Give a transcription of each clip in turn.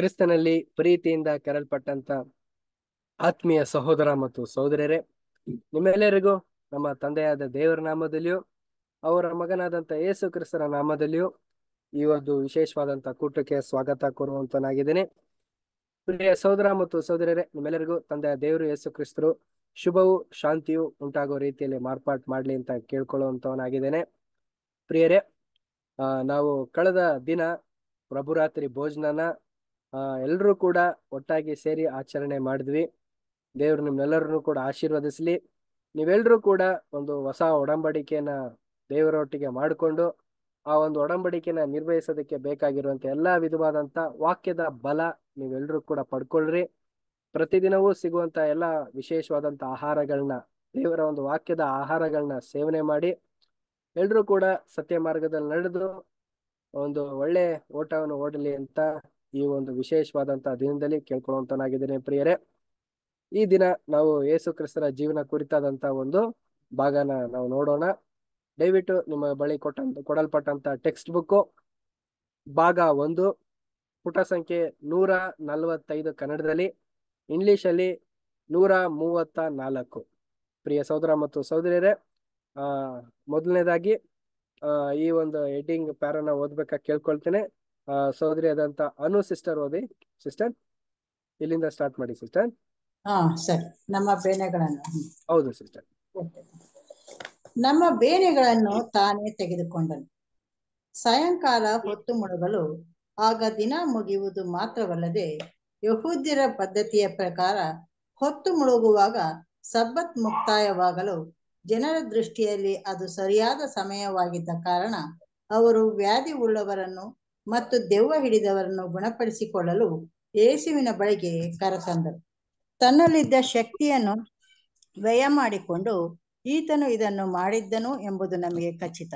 ಕ್ರಿಸ್ತನಲ್ಲಿ ಪ್ರೀತಿಯಿಂದ ಕರಲ್ಪಟ್ಟಂತ ಆತ್ಮೀಯ ಸಹೋದರ ಮತ್ತು ಸಹೋದರರೇ ನಿಮ್ಮೆಲ್ಲರಿಗೂ ನಮ್ಮ ತಂದೆಯಾದ ದೇವರ ನಾಮದಲ್ಲಿಯೂ ಅವರ ಮಗನಾದಂತ ಯೇಸು ಕ್ರಿಸ್ತರ ನಾಮದಲ್ಲಿಯೂ ಈ ಒಂದು ವಿಶೇಷವಾದಂತ ಕೂಟಕ್ಕೆ ಸ್ವಾಗತ ಕೋರುವಂತನಾಗಿದ್ದೇನೆ ಪ್ರಿಯ ಸಹೋದರ ಮತ್ತು ಸಹೋದರರೇ ನಿಮ್ಮೆಲ್ಲರಿಗೂ ತಂದೆಯ ದೇವರು ಯೇಸು ಕ್ರಿಸ್ತರು ಶುಭವು ಶಾಂತಿಯು ಉಂಟಾಗುವ ರೀತಿಯಲ್ಲಿ ಮಾರ್ಪಾಟ್ ಮಾಡಲಿ ಅಂತ ಕೇಳ್ಕೊಳ್ಳುವಂತವನಾಗಿದ್ದೇನೆ ಪ್ರಿಯರೇ ನಾವು ಕಳೆದ ದಿನ ಪ್ರಭುರಾತ್ರಿ ಭೋಜನನ ಎಲ್ಲರೂ ಕೂಡ ಒಟ್ಟಾಗಿ ಸೇರಿ ಆಚರಣೆ ಮಾಡಿದ್ವಿ ದೇವರು ನಿಮ್ಮೆಲ್ಲರನ್ನೂ ಕೂಡ ಆಶೀರ್ವದಿಸ್ಲಿ ನೀವೆಲ್ಲರೂ ಕೂಡ ಒಂದು ಹೊಸ ಒಡಂಬಡಿಕೆಯನ್ನ ದೇವರೊಟ್ಟಿಗೆ ಮಾಡಿಕೊಂಡು ಆ ಒಂದು ಒಡಂಬಡಿಕೆನ ನಿರ್ವಹಿಸೋದಕ್ಕೆ ಬೇಕಾಗಿರುವಂತ ಎಲ್ಲಾ ವಿಧವಾದಂತ ವಾಕ್ಯದ ಬಲ ನೀವೆಲ್ಲರೂ ಕೂಡ ಪಡ್ಕೊಳ್ರಿ ಪ್ರತಿದಿನವೂ ಸಿಗುವಂತ ಎಲ್ಲ ವಿಶೇಷವಾದಂತ ಆಹಾರಗಳನ್ನ ದೇವರ ಒಂದು ವಾಕ್ಯದ ಆಹಾರಗಳನ್ನ ಸೇವನೆ ಮಾಡಿ ಎಲ್ರು ಕೂಡ ಸತ್ಯ ಮಾರ್ಗದಲ್ಲಿ ನಡೆದು ಒಂದು ಒಳ್ಳೆ ಓಟವನ್ನು ಓಡಲಿ ಅಂತ ಈ ಒಂದು ವಿಶೇಷವಾದಂತಹ ದಿನದಲ್ಲಿ ಕೇಳ್ಕೊಳ್ಳುವಂತನಾಗಿದ್ದೇನೆ ಪ್ರಿಯರೇ ಈ ದಿನ ನಾವು ಯೇಸು ಕ್ರಿಸ್ತರ ಜೀವನ ಕುರಿತಾದಂತಹ ಒಂದು ಭಾಗನ ನಾವು ನೋಡೋಣ ದಯವಿಟ್ಟು ನಿಮ್ಮ ಬಳಿ ಕೊಟ್ಟಂತ ಕೊಡಲ್ಪಟ್ಟಂತ ಟೆಕ್ಸ್ಟ್ ಬುಕ್ಕು ಭಾಗ ಒಂದು ಪುಟ ಸಂಖ್ಯೆ ನೂರ ನಲವತ್ತೈದು ಕನ್ನಡದಲ್ಲಿ ಇಂಗ್ಲಿಷಲ್ಲಿ ನೂರ ಮೂವತ್ತ ನಾಲ್ಕು ಪ್ರಿಯ ಸಹೋದರ ಮತ್ತು ಸಹೋದರಿಯರೇ ಮೊದಲನೇದಾಗಿ ಈ ಒಂದು ಹೆಡ್ಡಿಂಗ್ ಪ್ಯಾರನ್ನ ಓದ್ಬೇಕಾಗಿ ಕೇಳ್ಕೊಳ್ತೇನೆ ಆದಂತ ಅನು ಸಿಸ್ಟರ್ ಓದಿ ಸಿಸ್ಟರ್ ಇಲ್ಲಿಂದ ಸ್ಟಾರ್ಟ್ ಮಾಡಿ ಸಿಸ್ಟರ್ ಹಾ ಸರಿ ನಮ್ಮ ಬೇನೆಗಳನ್ನು ಹೌದು ಸಿಸ್ಟರ್ ನಮ್ಮ ಬೇನೆಗಳನ್ನು ತಾನೇ ತೆಗೆದುಕೊಂಡನು ಸಾಯಂಕಾಲ ಹೊತ್ತು ಮುಳುಗಲು ಆಗ ದಿನ ಮುಗಿಯುವುದು ಮಾತ್ರವಲ್ಲದೆ ಯಹೂದ್ಯರ ಪದ್ಧತಿಯ ಪ್ರಕಾರ ಹೊತ್ತು ಮುಳುಗುವಾಗ ಸಬ್ಬತ್ ಮುಕ್ತಾಯವಾಗಲು ಜನರ ದೃಷ್ಟಿಯಲ್ಲಿ ಅದು ಸರಿಯಾದ ಸಮಯವಾಗಿದ್ದ ಕಾರಣ ಅವರು ವ್ಯಾಧಿ ಉಳ್ಳವರನ್ನು ಮತ್ತು ದೆವ್ವ ಹಿಡಿದವರನ್ನು ಗುಣಪಡಿಸಿಕೊಳ್ಳಲು ಯೇಸುವಿನ ಬಳಿಗೆ ಕರೆತಂದರು ತನ್ನಲ್ಲಿದ್ದ ಶಕ್ತಿಯನ್ನು ವ್ಯಯ ಮಾಡಿಕೊಂಡು ಈತನು ಇದನ್ನು ಮಾಡಿದ್ದನು ಎಂಬುದು ನಮಗೆ ಖಚಿತ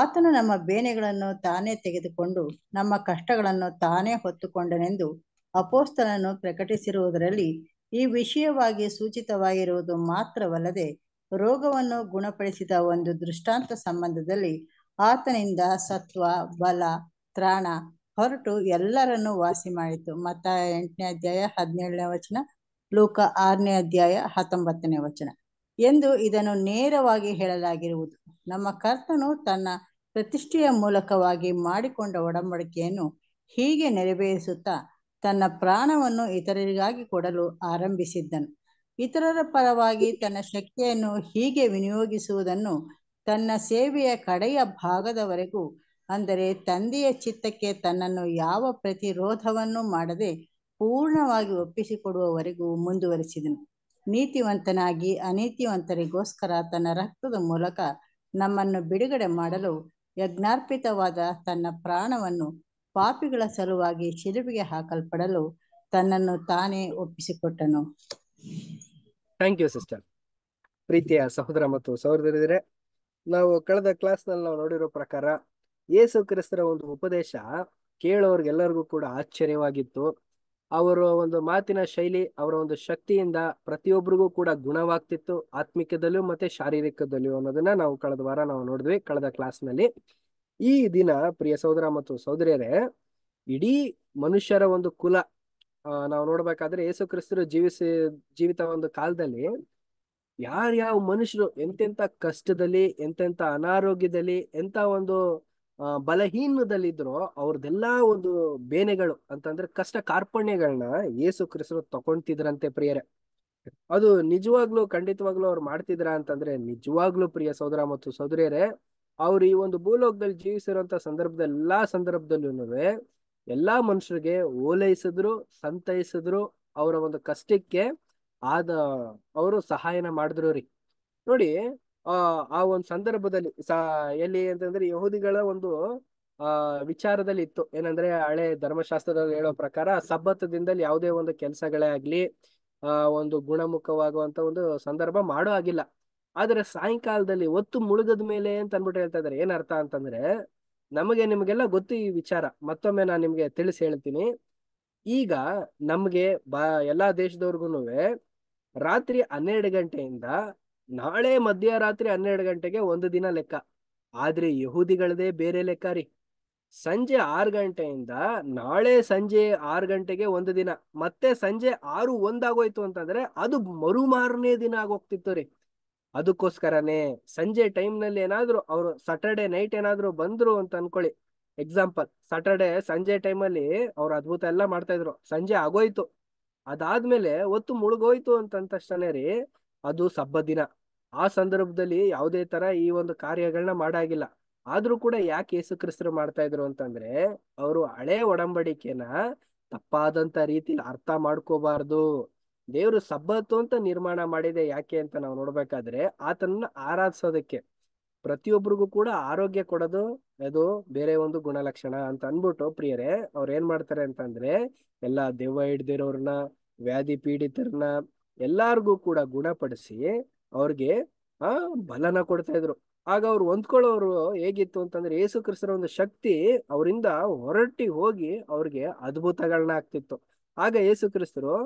ಆತನು ನಮ್ಮ ಬೇನೆಗಳನ್ನು ತಾನೇ ತೆಗೆದುಕೊಂಡು ನಮ್ಮ ಕಷ್ಟಗಳನ್ನು ತಾನೇ ಹೊತ್ತುಕೊಂಡನೆಂದು ಅಪೋಸ್ತನನ್ನು ಪ್ರಕಟಿಸಿರುವುದರಲ್ಲಿ ಈ ವಿಷಯವಾಗಿ ಸೂಚಿತವಾಗಿರುವುದು ಮಾತ್ರವಲ್ಲದೆ ರೋಗವನ್ನು ಗುಣಪಡಿಸಿದ ಒಂದು ದೃಷ್ಟಾಂತ ಸಂಬಂಧದಲ್ಲಿ ಆತನಿಂದ ಸತ್ವ ಬಲ ತ್ರಾಣ ಹೊರಟು ಎಲ್ಲರನ್ನು ವಾಸಿ ಮಾಡಿತು ಮತ್ತ ಎಂಟನೇ ಅಧ್ಯಾಯ ಹದಿನೇಳನೇ ವಚನ ಲೋಕ ಆರನೇ ಅಧ್ಯಾಯ ಹತ್ತೊಂಬತ್ತನೇ ವಚನ ಎಂದು ಇದನ್ನು ನೇರವಾಗಿ ಹೇಳಲಾಗಿರುವುದು ನಮ್ಮ ಕರ್ತನು ತನ್ನ ಪ್ರತಿಷ್ಠೆಯ ಮೂಲಕವಾಗಿ ಮಾಡಿಕೊಂಡ ಒಡಂಬಡಿಕೆಯನ್ನು ಹೀಗೆ ನೆರವೇರಿಸುತ್ತಾ ತನ್ನ ಪ್ರಾಣವನ್ನು ಇತರರಿಗಾಗಿ ಕೊಡಲು ಆರಂಭಿಸಿದ್ದನು ಇತರರ ಪರವಾಗಿ ತನ್ನ ಶಕ್ತಿಯನ್ನು ಹೀಗೆ ವಿನಿಯೋಗಿಸುವುದನ್ನು ತನ್ನ ಸೇವೆಯ ಕಡೆಯ ಭಾಗದವರೆಗೂ ಅಂದರೆ ತಂದೆಯ ಚಿತ್ತಕ್ಕೆ ತನ್ನನ್ನು ಯಾವ ಪ್ರತಿರೋಧವನ್ನೂ ಮಾಡದೆ ಪೂರ್ಣವಾಗಿ ಒಪ್ಪಿಸಿಕೊಡುವವರೆಗೂ ಮುಂದುವರಿಸಿದನು ನೀತಿವಂತನಾಗಿ ಅನೀತಿವಂತರಿಗೋಸ್ಕರ ತನ್ನ ರಕ್ತದ ಮೂಲಕ ನಮ್ಮನ್ನು ಬಿಡುಗಡೆ ಮಾಡಲು ಯಜ್ಞಾರ್ಪಿತವಾದ ತನ್ನ ಪ್ರಾಣವನ್ನು ಪಾಪಿಗಳ ಸಲುವಾಗಿ ಶಿಲುಬಿಗೆ ಹಾಕಲ್ಪಡಲು ತನ್ನನ್ನು ತಾನೇ ಒಪ್ಪಿಸಿಕೊಟ್ಟನು ಥ್ಯಾಂಕ್ ಯು ಸಿಸ್ಟರ್ ಪ್ರೀತಿಯ ಸಹೋದರ ಮತ್ತು ಸಹೋದರಿದರೆ ನಾವು ಕಳೆದ ಕ್ಲಾಸ್ನಲ್ಲಿ ನಾವು ನೋಡಿರೋ ಪ್ರಕಾರ ಯೇಸು ಕ್ರಿಸ್ತರ ಒಂದು ಉಪದೇಶ ಕೇಳೋರ್ಗೆಲ್ಲರಿಗೂ ಕೂಡ ಆಶ್ಚರ್ಯವಾಗಿತ್ತು ಅವರ ಒಂದು ಮಾತಿನ ಶೈಲಿ ಅವರ ಒಂದು ಶಕ್ತಿಯಿಂದ ಪ್ರತಿಯೊಬ್ಬರಿಗೂ ಕೂಡ ಗುಣವಾಗ್ತಿತ್ತು ಆತ್ಮಿಕದಲ್ಲೂ ಮತ್ತೆ ಶಾರೀರಿಕದಲ್ಲೂ ಅನ್ನೋದನ್ನ ನಾವು ಕಳೆದ ವಾರ ನಾವು ನೋಡಿದ್ವಿ ಕಳೆದ ಕ್ಲಾಸ್ನಲ್ಲಿ ಈ ದಿನ ಪ್ರಿಯ ಸಹೋದರ ಮತ್ತು ಸಹೋದರಿಯರೇ ಇಡೀ ಮನುಷ್ಯರ ಒಂದು ಕುಲ ನಾವು ನೋಡ್ಬೇಕಾದ್ರೆ ಯೇಸು ಕ್ರಿಸ್ತರು ಜೀವಿಸಿ ಜೀವಿತ ಒಂದು ಕಾಲದಲ್ಲಿ ಯಾರ್ಯಾವ ಮನುಷ್ಯರು ಎಂತೆಂಥ ಕಷ್ಟದಲ್ಲಿ ಎಂತೆಂಥ ಅನಾರೋಗ್ಯದಲ್ಲಿ ಎಂಥ ಒಂದು ಬಲಹೀನದಲ್ಲಿದ್ರು ಅವ್ರದೆಲ್ಲಾ ಒಂದು ಬೇನೆಗಳು ಅಂತಂದ್ರೆ ಕಷ್ಟ ಕಾರ್ಪಣ್ಯಗಳನ್ನ ಯೇಸು ಕ್ರಿಸ್ತರು ತಗೊಂತಿದ್ರಂತೆ ಪ್ರಿಯರೇ ಅದು ನಿಜವಾಗ್ಲೂ ಖಂಡಿತವಾಗ್ಲೂ ಅವ್ರು ಮಾಡ್ತಿದ್ರ ಅಂತಂದ್ರೆ ನಿಜವಾಗ್ಲೂ ಪ್ರಿಯ ಸೋದರ ಮತ್ತು ಸಹೋದರಿಯರೇ ಅವ್ರು ಈ ಒಂದು ಭೂಲೋಕದಲ್ಲಿ ಜೀವಿಸಿರುವಂತ ಸಂದರ್ಭದಲ್ಲಿ ಎಲ್ಲಾ ಸಂದರ್ಭದಲ್ಲೂ ಎಲ್ಲಾ ಮನುಷ್ಯರಿಗೆ ಓಲೈಸಿದ್ರು ಸಂತೈಸಿದ್ರು ಅವರ ಒಂದು ಕಷ್ಟಕ್ಕೆ ಆದ ಅವರು ಸಹಾಯನ ಮಾಡಿದ್ರು ರೀ ನೋಡಿ ಆ ಆ ಒಂದು ಸಂದರ್ಭದಲ್ಲಿ ಸಾ ಎಲ್ಲಿ ಅಂತಂದ್ರೆ ಯಹೂದಿಗಳ ಒಂದು ಆ ವಿಚಾರದಲ್ಲಿ ಇತ್ತು ಏನಂದ್ರೆ ಹಳೆ ಧರ್ಮಶಾಸ್ತ್ರದಲ್ಲಿ ಹೇಳೋ ಪ್ರಕಾರ ದಿನದಲ್ಲಿ ಯಾವುದೇ ಒಂದು ಕೆಲಸಗಳೇ ಆಗ್ಲಿ ಆ ಒಂದು ಗುಣಮುಖವಾಗುವಂತ ಒಂದು ಸಂದರ್ಭ ಮಾಡೋ ಆಗಿಲ್ಲ ಆದ್ರೆ ಸಾಯಂಕಾಲದಲ್ಲಿ ಒತ್ತು ಮುಳುಗದ ಮೇಲೆ ಅಂತ ಅನ್ಬಿಟ್ಟು ಹೇಳ್ತಾ ಇದಾರೆ ಏನರ್ಥ ಅರ್ಥ ಅಂತಂದ್ರೆ ನಮಗೆ ನಿಮಗೆಲ್ಲ ಗೊತ್ತು ಈ ವಿಚಾರ ಮತ್ತೊಮ್ಮೆ ನಾನು ನಿಮ್ಗೆ ತಿಳಿಸಿ ಹೇಳ್ತೀನಿ ಈಗ ನಮ್ಗೆ ಬ ಎಲ್ಲಾ ದೇಶದವ್ರಿಗೂನುವೆ ರಾತ್ರಿ ಹನ್ನೆರಡು ಗಂಟೆಯಿಂದ ನಾಳೆ ಮಧ್ಯರಾತ್ರಿ ಹನ್ನೆರಡು ಗಂಟೆಗೆ ಒಂದು ದಿನ ಲೆಕ್ಕ ಆದ್ರೆ ಯಹೂದಿಗಳದೇ ಬೇರೆ ಲೆಕ್ಕ ರೀ ಸಂಜೆ ಆರು ಗಂಟೆಯಿಂದ ನಾಳೆ ಸಂಜೆ ಆರು ಗಂಟೆಗೆ ಒಂದು ದಿನ ಮತ್ತೆ ಸಂಜೆ ಆರು ಒಂದಾಗೋಯ್ತು ಅಂತಂದ್ರೆ ಅದು ಮರುಮಾರನೇ ದಿನ ಆಗೋಗ್ತಿತ್ತು ರೀ ಅದಕ್ಕೋಸ್ಕರನೇ ಸಂಜೆ ಟೈಮ್ ನಲ್ಲಿ ಏನಾದ್ರು ಅವರು ಸಾಟರ್ಡೆ ನೈಟ್ ಏನಾದ್ರು ಬಂದ್ರು ಅಂತ ಅನ್ಕೊಳ್ಳಿ ಎಕ್ಸಾಂಪಲ್ ಸಾಟರ್ಡೆ ಸಂಜೆ ಟೈಮಲ್ಲಿ ಅವ್ರು ಅದ್ಭುತ ಎಲ್ಲ ಮಾಡ್ತಾ ಇದ್ರು ಸಂಜೆ ಆಗೋಯ್ತು ಅದಾದ್ಮೇಲೆ ಒತ್ತು ಮುಳುಗೋಯ್ತು ಅಂತ ರೀ ಅದು ಸಬ್ಬ ದಿನ ಆ ಸಂದರ್ಭದಲ್ಲಿ ಯಾವುದೇ ತರ ಈ ಒಂದು ಕಾರ್ಯಗಳನ್ನ ಮಾಡಾಗಿಲ್ಲ ಆದ್ರೂ ಕೂಡ ಯಾಕೆ ಯೇಸು ಕ್ರಿಸ್ತರು ಮಾಡ್ತಾ ಇದ್ರು ಅಂತಂದ್ರೆ ಅವರು ಹಳೆ ಒಡಂಬಡಿಕೆನ ತಪ್ಪಾದಂತ ರೀತಿಲಿ ಅರ್ಥ ಮಾಡ್ಕೋಬಾರ್ದು ದೇವರು ಸಬ್ಬತ್ತು ಅಂತ ನಿರ್ಮಾಣ ಮಾಡಿದೆ ಯಾಕೆ ಅಂತ ನಾವು ನೋಡ್ಬೇಕಾದ್ರೆ ಆತನನ್ನ ಆರಾಧಿಸೋದಕ್ಕೆ ಪ್ರತಿಯೊಬ್ಬರಿಗೂ ಕೂಡ ಆರೋಗ್ಯ ಕೊಡೋದು ಅದು ಬೇರೆ ಒಂದು ಗುಣಲಕ್ಷಣ ಅಂತ ಅನ್ಬಿಟ್ಟು ಪ್ರಿಯರೇ ಅವ್ರು ಏನ್ ಮಾಡ್ತಾರೆ ಅಂತಂದ್ರೆ ಎಲ್ಲ ದೆವ್ವ ಹಿಡ್ದಿರೋರ್ನ ವ್ಯಾಧಿ ಪೀಡಿತರನ್ನ ಎಲ್ಲಾರ್ಗೂ ಕೂಡ ಗುಣಪಡಿಸಿ ಅವ್ರಿಗೆ ಆ ಬಲನ ಕೊಡ್ತಾ ಇದ್ರು ಆಗ ಅವ್ರು ಹೊಂದ್ಕೊಳ್ಳೋರು ಹೇಗಿತ್ತು ಅಂತಂದ್ರೆ ಯೇಸು ಕ್ರಿಸ್ತರ ಒಂದು ಶಕ್ತಿ ಅವರಿಂದ ಹೊರಟಿ ಹೋಗಿ ಅವ್ರಿಗೆ ಅದ್ಭುತಗಳನ್ನ ಆಗ್ತಿತ್ತು ಆಗ ಯೇಸು ಕ್ರಿಸ್ತರು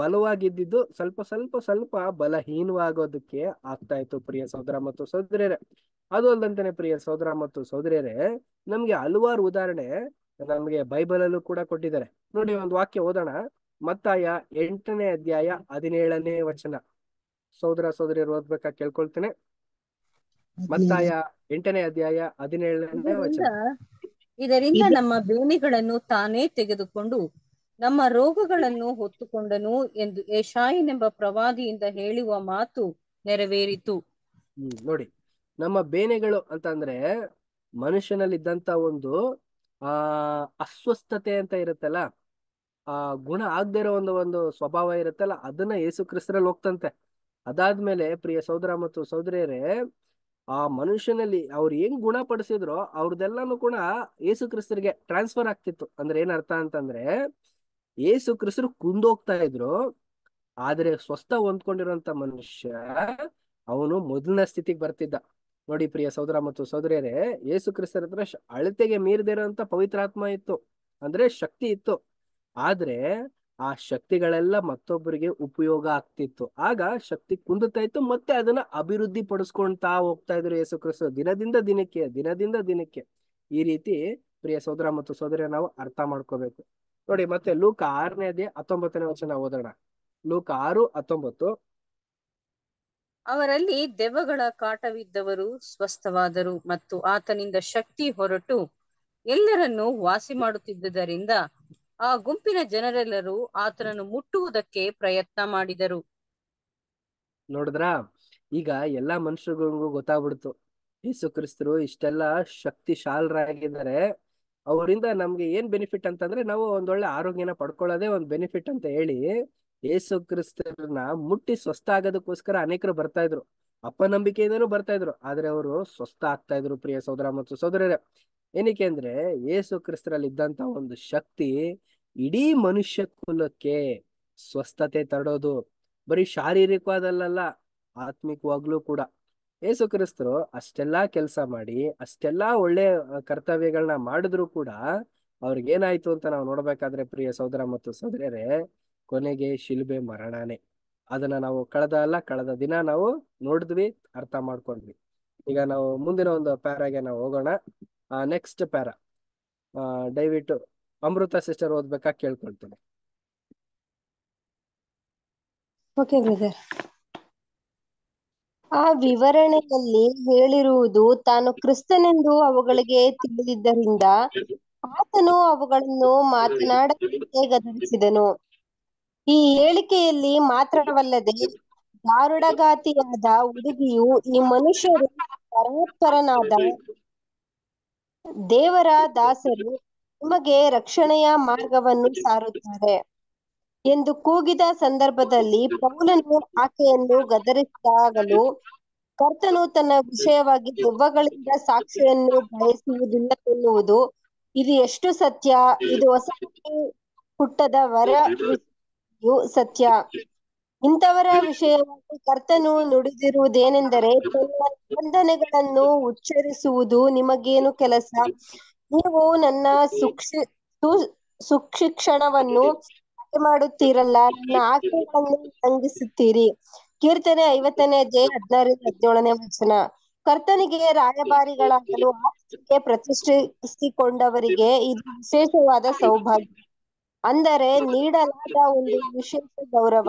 ಬಲವಾಗಿದ್ದಿದ್ದು ಸ್ವಲ್ಪ ಸ್ವಲ್ಪ ಸ್ವಲ್ಪ ಬಲಹೀನವಾಗೋದಕ್ಕೆ ಆಗ್ತಾ ಇತ್ತು ಪ್ರಿಯ ಸೋದರ ಮತ್ತು ಸಹೋದರಿಯರೇ ಅದು ಅಲ್ದಂತಾನೆ ಪ್ರಿಯ ಸೋದರ ಮತ್ತು ಸಹೋದರಿಯರೇ ನಮ್ಗೆ ಹಲವಾರು ಉದಾಹರಣೆ ನಮ್ಗೆ ಬೈಬಲಲ್ಲೂ ಕೂಡ ಕೊಟ್ಟಿದ್ದಾರೆ ನೋಡಿ ಒಂದು ವಾಕ್ಯ ಓದೋಣ ಮತ್ತಾಯ ಎಂಟನೇ ಅಧ್ಯಾಯ ಹದಿನೇಳನೇ ವಚನ ಸೋದರ ಸೋದರಿ ಓದ್ಬೇಕಾ ಕೇಳ್ಕೊಳ್ತೇನೆ ಮತ್ತಾಯ ಎಂಟನೇ ಅಧ್ಯಾಯ ಹದಿನೇಳನೇ ವಚನ ಇದರಿಂದ ನಮ್ಮ ಬೇನೆಗಳನ್ನು ತಾನೇ ತೆಗೆದುಕೊಂಡು ನಮ್ಮ ರೋಗಗಳನ್ನು ಹೊತ್ತುಕೊಂಡನು ಎಂದು ಏಷಾಯಿನೆಂಬ ಪ್ರವಾದಿಯಿಂದ ಹೇಳುವ ಮಾತು ನೆರವೇರಿತು ನೋಡಿ ನಮ್ಮ ಬೇನೆಗಳು ಅಂತ ಅಂದ್ರೆ ಮನುಷ್ಯನಲ್ಲಿದ್ದಂತ ಒಂದು ಆ ಅಸ್ವಸ್ಥತೆ ಅಂತ ಇರುತ್ತಲ್ಲ ಆ ಗುಣ ಆಗದೆ ಇರೋ ಒಂದು ಒಂದು ಸ್ವಭಾವ ಇರುತ್ತಲ್ಲ ಅದನ್ನ ಯೇಸು ಕ್ರಿಸ್ತರಲ್ಲಿ ಹೋಗ್ತಂತೆ ಅದಾದ್ಮೇಲೆ ಪ್ರಿಯ ಸಹೋದರ ಮತ್ತು ಸಹೋದರಿಯರೇ ಆ ಮನುಷ್ಯನಲ್ಲಿ ಅವ್ರು ಏನ್ ಗುಣ ಪಡಿಸಿದ್ರು ಅವ್ರದೆಲ್ಲಾನು ಕೂಡ ಏಸು ಕ್ರಿಸ್ತರಿಗೆ ಟ್ರಾನ್ಸ್ಫರ್ ಆಗ್ತಿತ್ತು ಅಂದ್ರೆ ಏನ್ ಅರ್ಥ ಅಂತಂದ್ರೆ ಏಸು ಕ್ರಿಸ್ತರು ಕುಂದೋಗ್ತಾ ಇದ್ರು ಆದ್ರೆ ಸ್ವಸ್ಥ ಹೊಂದ್ಕೊಂಡಿರುವಂತ ಮನುಷ್ಯ ಅವನು ಮೊದಲನೇ ಸ್ಥಿತಿಗೆ ಬರ್ತಿದ್ದ ನೋಡಿ ಪ್ರಿಯ ಸಹೋದರ ಮತ್ತು ಸಹೋದರಿಯರೇ ಯೇಸು ಕ್ರಿಸ್ತರ ಹತ್ರ ಅಳತೆಗೆ ಮೀರದಿರೋಂತ ಪವಿತ್ರಾತ್ಮ ಇತ್ತು ಅಂದ್ರೆ ಶಕ್ತಿ ಇತ್ತು ಆದ್ರೆ ಆ ಶಕ್ತಿಗಳೆಲ್ಲ ಮತ್ತೊಬ್ಬರಿಗೆ ಉಪಯೋಗ ಆಗ್ತಿತ್ತು ಆಗ ಶಕ್ತಿ ಕುಂದುತ್ತಾ ಇತ್ತು ಮತ್ತೆ ಅದನ್ನ ಅಭಿವೃದ್ಧಿ ಪಡಿಸ್ಕೊಂತಾ ಹೋಗ್ತಾ ಇದ್ರು ಯೇಸು ಕ್ರಿಸ್ತ ದಿನದಿಂದ ದಿನಕ್ಕೆ ದಿನದಿಂದ ದಿನಕ್ಕೆ ಈ ರೀತಿ ಪ್ರಿಯ ಸೋದರ ಮತ್ತು ಸೋದರ ನಾವು ಅರ್ಥ ಮಾಡ್ಕೋಬೇಕು ನೋಡಿ ಮತ್ತೆ ಲೂಕ ಆರನೇದೇ ಹತ್ತೊಂಬತ್ತನೇ ವಚನ ಓದೋಣ ಲೂಕ ಆರು ಹತ್ತೊಂಬತ್ತು ಅವರಲ್ಲಿ ದೆವ್ವಗಳ ಕಾಟವಿದ್ದವರು ಸ್ವಸ್ಥವಾದರು ಮತ್ತು ಆತನಿಂದ ಶಕ್ತಿ ಹೊರಟು ಎಲ್ಲರನ್ನು ವಾಸಿ ಮಾಡುತ್ತಿದ್ದುದರಿಂದ ಆ ಗುಂಪಿನ ಜನರೆಲ್ಲರೂ ಆತನನ್ನು ಮುಟ್ಟುವುದಕ್ಕೆ ಪ್ರಯತ್ನ ಮಾಡಿದರು ನೋಡಿದ್ರ ಈಗ ಎಲ್ಲಾ ಮನುಷ್ಯರಿಗೂ ಗೊತ್ತಾಗ್ಬಿಡ್ತು ಯೇಸು ಕ್ರಿಸ್ತರು ಇಷ್ಟೆಲ್ಲ ಶಕ್ತಿಶಾಲರಾಗಿದ್ದಾರೆ ಅವರಿಂದ ನಮ್ಗೆ ಏನ್ ಬೆನಿಫಿಟ್ ಅಂತಂದ್ರೆ ನಾವು ಒಂದೊಳ್ಳೆ ಆರೋಗ್ಯನ ಪಡ್ಕೊಳ್ಳೋದೇ ಒಂದ್ ಬೆನಿಫಿಟ್ ಅಂತ ಹೇಳಿ ಯೇಸು ಕ್ರಿಸ್ತರನ್ನ ಮುಟ್ಟಿ ಸ್ವಸ್ಥ ಆಗೋದಕ್ಕೋಸ್ಕರ ಅನೇಕರು ಬರ್ತಾ ಇದ್ರು ಅಪನಂಬಿಕೆಯಿಂದಲೂ ಬರ್ತಾ ಇದ್ರು ಆದ್ರೆ ಅವರು ಸ್ವಸ್ಥ ಆಗ್ತಾ ಇದ್ರು ಪ್ರಿಯ ಸೋದರ ಮತ್ತು ಸೋದರರೇ ಏನಕ್ಕೆ ಅಂದ್ರೆ ಯೇಸು ಕ್ರಿಸ್ತರಲ್ಲಿ ಇದ್ದಂತ ಒಂದು ಶಕ್ತಿ ಇಡೀ ಮನುಷ್ಯ ಕುಲಕ್ಕೆ ಸ್ವಸ್ಥತೆ ತರೋದು ಬರೀ ಶಾರೀರಿಕವಾದಲ್ಲ ಆತ್ಮಿಕವಾಗ್ಲೂ ಕೂಡ ಯೇಸು ಕ್ರಿಸ್ತರು ಅಷ್ಟೆಲ್ಲಾ ಕೆಲಸ ಮಾಡಿ ಅಷ್ಟೆಲ್ಲಾ ಒಳ್ಳೆ ಕರ್ತವ್ಯಗಳನ್ನ ಮಾಡಿದ್ರು ಕೂಡ ಅವ್ರಿಗೆ ಏನಾಯ್ತು ಅಂತ ನಾವು ನೋಡ್ಬೇಕಾದ್ರೆ ಪ್ರಿಯ ಸಹೋದರ ಮತ್ತು ಸಹೋದರಿಯರೇ ಕೊನೆಗೆ ಶಿಲ್ಬೆ ಮರಣನೇ ಅದನ್ನ ನಾವು ಕಳೆದ ಅಲ್ಲ ಕಳೆದ ದಿನ ನಾವು ನೋಡಿದ್ವಿ ಅರ್ಥ ಮಾಡ್ಕೊಂಡ್ವಿ ಈಗ ನಾವು ಮುಂದಿನ ಒಂದು ಪ್ಯಾರಾಗೆ ನಾವು ಹೋಗೋಣ ನೆಕ್ಸ್ಟ್ ಪ್ಯಾರಾ ದಯವಿಟ್ಟು ಅಮೃತ ಸಿಸ್ಟರ್ ಓದ್ಬೇಕಾ ಕೇಳ್ಕೊಳ್ತೇನೆ ಆ ವಿವರಣೆಯಲ್ಲಿ ಹೇಳಿರುವುದು ತಾನು ಕ್ರಿಸ್ತನೆಂದು ಅವುಗಳಿಗೆ ತಿಳಿದಿದ್ದರಿಂದ ಆತನು ಅವುಗಳನ್ನು ಮಾತನಾಡದಂತೆ ಗದರಿಸಿದನು ಈ ಹೇಳಿಕೆಯಲ್ಲಿ ಮಾತ್ರವಲ್ಲದೆ ದಾರುಡಗಾತಿಯಾದ ಹುಡುಗಿಯು ಈ ಮನುಷ್ಯರು ಪರಾತ್ಪರನಾದ ದೇವರ ದಾಸರು ನಿಮಗೆ ರಕ್ಷಣೆಯ ಮಾರ್ಗವನ್ನು ಸಾರುತ್ತಾರೆ ಎಂದು ಕೂಗಿದ ಸಂದರ್ಭದಲ್ಲಿ ಪೌಲನು ಆಕೆಯನ್ನು ಗದರಿಸಿದಾಗಲೂ ಕರ್ತನು ತನ್ನ ವಿಷಯವಾಗಿ ದೆವ್ವಗಳಿಂದ ಸಾಕ್ಷಿಯನ್ನು ಬಯಸುವುದಿಲ್ಲ ಎನ್ನುವುದು ಇದು ಎಷ್ಟು ಸತ್ಯ ಇದು ಹೊಸ ಹುಟ್ಟದ ವರ ಸತ್ಯ ಇಂಥವರ ವಿಷಯವಾಗಿ ಕರ್ತನು ನುಡಿದಿರುವುದೇನೆಂದರೆ ತನ್ನ ನಿಬಂಧನೆಗಳನ್ನು ಉಚ್ಚರಿಸುವುದು ನಿಮಗೇನು ಕೆಲಸ ನೀವು ನನ್ನ ಸುಕ್ಷಿ ಸುಶಿಕ್ಷಣವನ್ನು ಮಾಡುತ್ತೀರಲ್ಲ ನನ್ನ ಆಕೆಯನ್ನು ಉಲ್ಲಂಘಿಸುತ್ತೀರಿ ಕೀರ್ತನೆ ಐವತ್ತನೇ ಜೆ ಹದಿನಾರರಿಂದ ಹದಿನೇಳನೇ ವಚನ ಕರ್ತನಿಗೆ ರಾಯಭಾರಿಗಳಾಗಲು ಪ್ರತಿಷ್ಠಿಸಿಕೊಂಡವರಿಗೆ ಇದು ವಿಶೇಷವಾದ ಸೌಭಾಗ್ಯ ಅಂದರೆ ನೀಡಲಾದ ಒಂದು ವಿಶೇಷ ಗೌರವ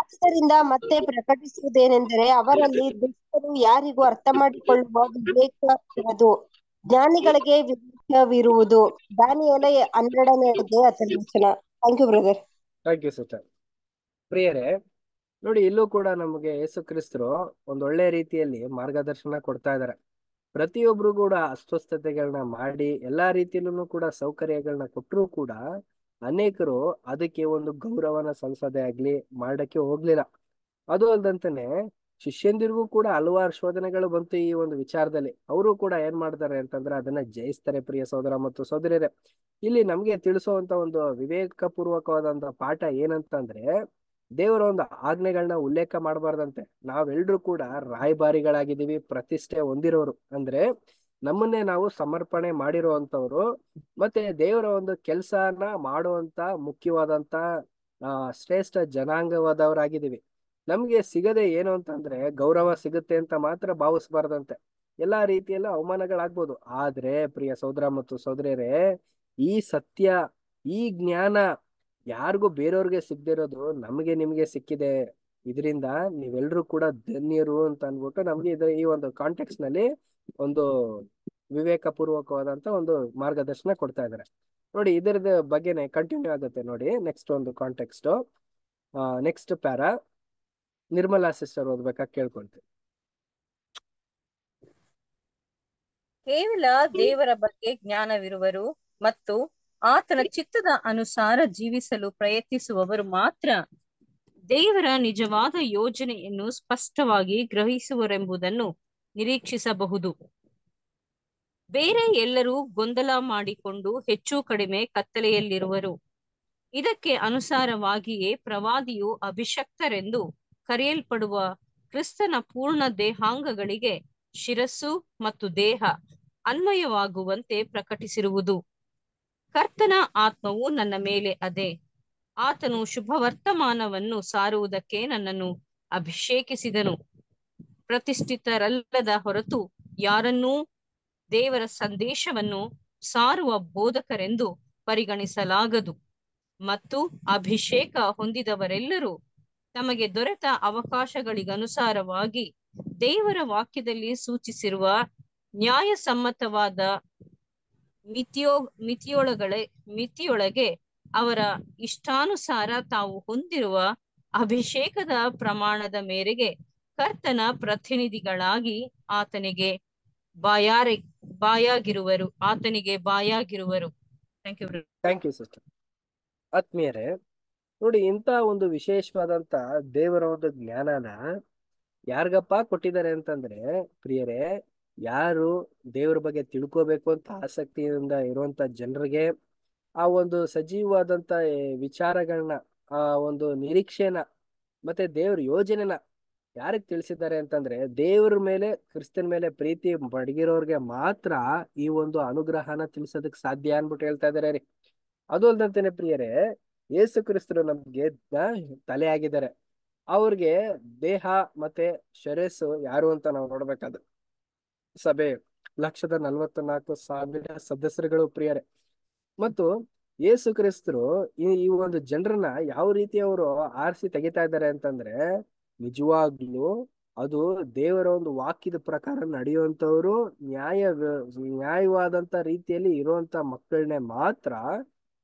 ಆದ್ದರಿಂದ ಮತ್ತೆ ಪ್ರಕಟಿಸುವುದೇನೆಂದರೆ ಅವರಲ್ಲಿ ದುಷ್ಟರು ಯಾರಿಗೂ ಅರ್ಥ ಮಾಡಿಕೊಳ್ಳುವ ಇರದು ಜ್ಞಾನಿಗಳಿಗೆ ವಿವೇಕವಿರುವುದು ದಾನಿಯಲೇ ಹನ್ನೆರಡನೇ ಇದೆ ಹತ್ತನೇ ವಚನ thank you brother thank you ಸುಚಾ ಪ್ರಿಯರೇ ನೋಡಿ ಇಲ್ಲೂ ಕೂಡ ನಮಗೆ ಯೇಸು ಕ್ರಿಸ್ತರು ಒಂದು ಒಳ್ಳೆ ರೀತಿಯಲ್ಲಿ ಮಾರ್ಗದರ್ಶನ ಕೊಡ್ತಾ ಇದ್ದಾರೆ ಪ್ರತಿಯೊಬ್ರು ಕೂಡ ಅಸ್ವಸ್ಥತೆಗಳನ್ನ ಮಾಡಿ ಎಲ್ಲಾ ರೀತಿಯಲ್ಲೂ ಕೂಡ ಸೌಕರ್ಯಗಳನ್ನ ಕೊಟ್ಟರು ಕೂಡ ಅನೇಕರು ಅದಕ್ಕೆ ಒಂದು ಗೌರವನ ಸಲ್ಲಿಸೋದೇ ಆಗ್ಲಿ ಮಾಡಕ್ಕೆ ಹೋಗ್ಲಿಲ್ಲ ಅದು ಅಲ್ದಂತಾನೆ ಶಿಷ್ಯಂದಿರಿಗೂ ಕೂಡ ಹಲವಾರು ಶೋಧನೆಗಳು ಬಂತು ಈ ಒಂದು ವಿಚಾರದಲ್ಲಿ ಅವರು ಕೂಡ ಏನ್ ಮಾಡ್ತಾರೆ ಅಂತಂದ್ರೆ ಅದನ್ನ ಜಯಿಸ್ತಾರೆ ಪ್ರಿಯ ಸೋದರ ಮತ್ತು ಸೋದರಿಯರೇ ಇಲ್ಲಿ ನಮ್ಗೆ ತಿಳಿಸುವಂತ ಒಂದು ವಿವೇಕ ಪೂರ್ವಕವಾದಂತ ಪಾಠ ಏನಂತಂದ್ರೆ ದೇವರ ಒಂದು ಆಜ್ಞೆಗಳನ್ನ ಉಲ್ಲೇಖ ಮಾಡಬಾರ್ದಂತೆ ನಾವೆಲ್ಲರೂ ಕೂಡ ರಾಯಭಾರಿಗಳಾಗಿದ್ದೀವಿ ಪ್ರತಿಷ್ಠೆ ಹೊಂದಿರೋರು ಅಂದ್ರೆ ನಮ್ಮನ್ನೇ ನಾವು ಸಮರ್ಪಣೆ ಮಾಡಿರುವಂತವ್ರು ಮತ್ತೆ ದೇವರ ಒಂದು ಕೆಲ್ಸನ ಮಾಡುವಂತ ಮುಖ್ಯವಾದಂತ ಶ್ರೇಷ್ಠ ಜನಾಂಗವಾದವರಾಗಿದ್ದೀವಿ ನಮ್ಗೆ ಸಿಗದೆ ಏನು ಅಂತಂದ್ರೆ ಗೌರವ ಸಿಗುತ್ತೆ ಅಂತ ಮಾತ್ರ ಭಾವಿಸ್ಬಾರ್ದಂತೆ ಎಲ್ಲಾ ರೀತಿಯಲ್ಲೂ ಅವಮಾನಗಳಾಗ್ಬೋದು ಆದ್ರೆ ಪ್ರಿಯ ಸೋದರ ಮತ್ತು ಸೋದರಿಯರೇ ಈ ಸತ್ಯ ಈ ಜ್ಞಾನ ಯಾರಿಗೂ ಬೇರೆಯವ್ರಿಗೆ ಸಿಗ್ದಿರೋದು ನಮ್ಗೆ ನಿಮ್ಗೆ ಸಿಕ್ಕಿದೆ ಇದರಿಂದ ನೀವೆಲ್ರೂ ಕೂಡ ಧನ್ಯರು ಅಂತ ಅನ್ಬಿಟ್ಟು ನಮ್ಗೆ ಇದು ಈ ಒಂದು ಕಾಂಟೆಕ್ಸ್ ನಲ್ಲಿ ಒಂದು ವಿವೇಕ ಪೂರ್ವಕವಾದಂತ ಒಂದು ಮಾರ್ಗದರ್ಶನ ಕೊಡ್ತಾ ಇದ್ದಾರೆ ನೋಡಿ ಇದರದ ಬಗ್ಗೆನೆ ಕಂಟಿನ್ಯೂ ಆಗುತ್ತೆ ನೋಡಿ ನೆಕ್ಸ್ಟ್ ಒಂದು context next para Nirmala sister ಓದ್ಬೇಕಾ ಕೇಳ್ಕೊಳ್ತೀವಿ ಕೇವಲ ದೇವರ ಬಗ್ಗೆ ಜ್ಞಾನವಿರುವರು ಮತ್ತು ಆತನ ಚಿತ್ತದ ಅನುಸಾರ ಜೀವಿಸಲು ಪ್ರಯತ್ನಿಸುವವರು ಮಾತ್ರ ದೇವರ ನಿಜವಾದ ಯೋಜನೆಯನ್ನು ಸ್ಪಷ್ಟವಾಗಿ ಗ್ರಹಿಸುವರೆಂಬುದನ್ನು ನಿರೀಕ್ಷಿಸಬಹುದು ಬೇರೆ ಎಲ್ಲರೂ ಗೊಂದಲ ಮಾಡಿಕೊಂಡು ಹೆಚ್ಚು ಕಡಿಮೆ ಕತ್ತಲೆಯಲ್ಲಿರುವರು ಇದಕ್ಕೆ ಅನುಸಾರವಾಗಿಯೇ ಪ್ರವಾದಿಯು ಅಭಿಷಕ್ತರೆಂದು ಕರೆಯಲ್ಪಡುವ ಕ್ರಿಸ್ತನ ಪೂರ್ಣ ದೇಹಾಂಗಗಳಿಗೆ ಶಿರಸ್ಸು ಮತ್ತು ದೇಹ ಅನ್ವಯವಾಗುವಂತೆ ಪ್ರಕಟಿಸಿರುವುದು ಕರ್ತನ ಆತ್ಮವು ನನ್ನ ಮೇಲೆ ಅದೇ ಆತನು ಶುಭವರ್ತಮಾನವನ್ನು ಸಾರುವುದಕ್ಕೆ ನನ್ನನ್ನು ಅಭಿಷೇಕಿಸಿದನು ಪ್ರತಿಷ್ಠಿತರಲ್ಲದ ಹೊರತು ಯಾರನ್ನೂ ದೇವರ ಸಂದೇಶವನ್ನು ಸಾರುವ ಬೋಧಕರೆಂದು ಪರಿಗಣಿಸಲಾಗದು ಮತ್ತು ಅಭಿಷೇಕ ಹೊಂದಿದವರೆಲ್ಲರೂ ತಮಗೆ ದೊರೆತ ಅವಕಾಶಗಳಿಗನುಸಾರವಾಗಿ ದೇವರ ವಾಕ್ಯದಲ್ಲಿ ಸೂಚಿಸಿರುವ ನ್ಯಾಯಸಮ್ಮತವಾದ ಮಿತಿಯೋ ಮಿತಿಯೊಳಗಳೆ ಮಿತಿಯೊಳಗೆ ಅವರ ಇಷ್ಟಾನುಸಾರ ತಾವು ಹೊಂದಿರುವ ಅಭಿಷೇಕದ ಪ್ರಮಾಣದ ಮೇರೆಗೆ ಕರ್ತನ ಪ್ರತಿನಿಧಿಗಳಾಗಿ ಆತನಿಗೆ ಬಾಯಾರೆ ಬಾಯಾಗಿರುವರು ಆತನಿಗೆ ಬಾಯಾಗಿರುವರು ಥ್ಯಾಂಕ್ ಯು ಸಿಸ್ಟರ್ ಆತ್ಮೀಯರೇ ನೋಡಿ ಇಂತ ಒಂದು ವಿಶೇಷವಾದಂತ ದೇವರ ಒಂದು ಜ್ಞಾನನ ಯಾರಿಗಪ್ಪ ಕೊಟ್ಟಿದ್ದಾರೆ ಅಂತಂದ್ರೆ ಪ್ರಿಯರೇ ಯಾರು ದೇವರ ಬಗ್ಗೆ ತಿಳ್ಕೋಬೇಕು ಅಂತ ಆಸಕ್ತಿಯಿಂದ ಇರುವಂತ ಜನರಿಗೆ ಆ ಒಂದು ಸಜೀವವಾದಂತ ವಿಚಾರಗಳನ್ನ ಆ ಒಂದು ನಿರೀಕ್ಷೆನ ಮತ್ತೆ ದೇವ್ರ ಯೋಜನೆನ ಯಾರಿಗೆ ತಿಳಿಸಿದ್ದಾರೆ ಅಂತಂದ್ರೆ ದೇವ್ರ ಮೇಲೆ ಕ್ರಿಸ್ತನ್ ಮೇಲೆ ಪ್ರೀತಿ ಮಡಗಿರೋರ್ಗೆ ಮಾತ್ರ ಈ ಒಂದು ಅನುಗ್ರಹನ ತಿಳಿಸೋದಕ್ ಸಾಧ್ಯ ಅನ್ಬಿಟ್ಟು ಹೇಳ್ತಾ ಇದಾರೆ ರೀ ಅದು ಅಲ್ದಂತೇನೆ ಪ್ರಿಯರೇ ಯೇಸು ಕ್ರಿಸ್ತರು ನಮ್ಗೆ ತಲೆ ಆಗಿದ್ದಾರೆ ಅವ್ರಿಗೆ ದೇಹ ಮತ್ತೆ ಶರಸ್ಸು ಯಾರು ಅಂತ ನಾವು ನೋಡ್ಬೇಕಾದ್ರೆ ಸಭೆ ಲಕ್ಷದ ನಲ್ವತ್ತ ನಾಲ್ಕು ಸಾವಿರ ಸದಸ್ಯರುಗಳು ಪ್ರಿಯರೇ ಮತ್ತು ಏಸು ಕ್ರಿಸ್ತರು ಈ ಒಂದು ಜನರನ್ನ ಯಾವ ರೀತಿ ಅವರು ಆರಿಸಿ ತೆಗಿತಾ ಇದ್ದಾರೆ ಅಂತಂದ್ರೆ ನಿಜವಾಗ್ಲೂ ಅದು ದೇವರ ಒಂದು ವಾಕ್ಯದ ಪ್ರಕಾರ ನಡೆಯುವಂತವರು ನ್ಯಾಯ ನ್ಯಾಯವಾದಂತ ರೀತಿಯಲ್ಲಿ ಇರುವಂತ ಮಕ್ಕಳನ್ನೇ ಮಾತ್ರ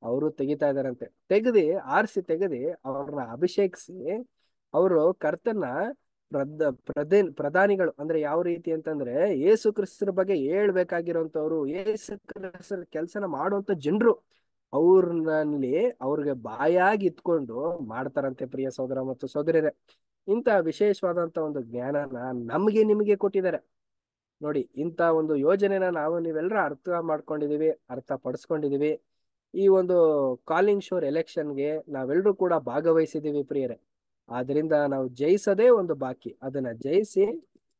ಅವರು ತೆಗಿತಾ ಇದಾರಂತೆ ತೆಗೆದಿ ಆರಿಸಿ ತೆಗದಿ ಅವ್ರನ್ನ ಅಭಿಷೇಕಿಸಿ ಅವರು ಕರ್ತನ ಪ್ರದ ಪ್ರಧೇ ಪ್ರಧಾನಿಗಳು ಅಂದ್ರೆ ಯಾವ ರೀತಿ ಅಂತಂದ್ರೆ ಯೇಸು ಕ್ರಿಸ್ತರ ಬಗ್ಗೆ ಹೇಳ್ಬೇಕಾಗಿರುವಂತವ್ರು ಯೇಸು ಕ್ರಿಸ್ತರ ಕೆಲಸನ ಮಾಡುವಂತ ಜನರು ಅವ್ರನ್ನಲ್ಲಿ ಅವ್ರಿಗೆ ಬಾಯಾಗಿ ಇತ್ಕೊಂಡು ಮಾಡ್ತಾರಂತೆ ಪ್ರಿಯ ಸೋದರ ಮತ್ತು ಸೋದರಿ ಇಂತ ವಿಶೇಷವಾದಂತ ಒಂದು ಜ್ಞಾನನ ನಮಗೆ ನಿಮಗೆ ಕೊಟ್ಟಿದ್ದಾರೆ ನೋಡಿ ಇಂಥ ಒಂದು ಯೋಜನೆನ ನಾವು ನೀವೆಲ್ಲರೂ ಅರ್ಥ ಮಾಡ್ಕೊಂಡಿದೀವಿ ಅರ್ಥ ಪಡಿಸ್ಕೊಂಡಿದೀವಿ ಈ ಒಂದು ಕಾಲಿಂಗ್ ಶೋರ್ ಎಲೆಕ್ಷನ್ಗೆ ನಾವೆಲ್ಲರೂ ಕೂಡ ಭಾಗವಹಿಸಿದೀವಿ ಪ್ರಿಯರೇ ಆದ್ರಿಂದ ನಾವು ಜಯಿಸದೇ ಒಂದು ಬಾಕಿ ಅದನ್ನ ಜಯಿಸಿ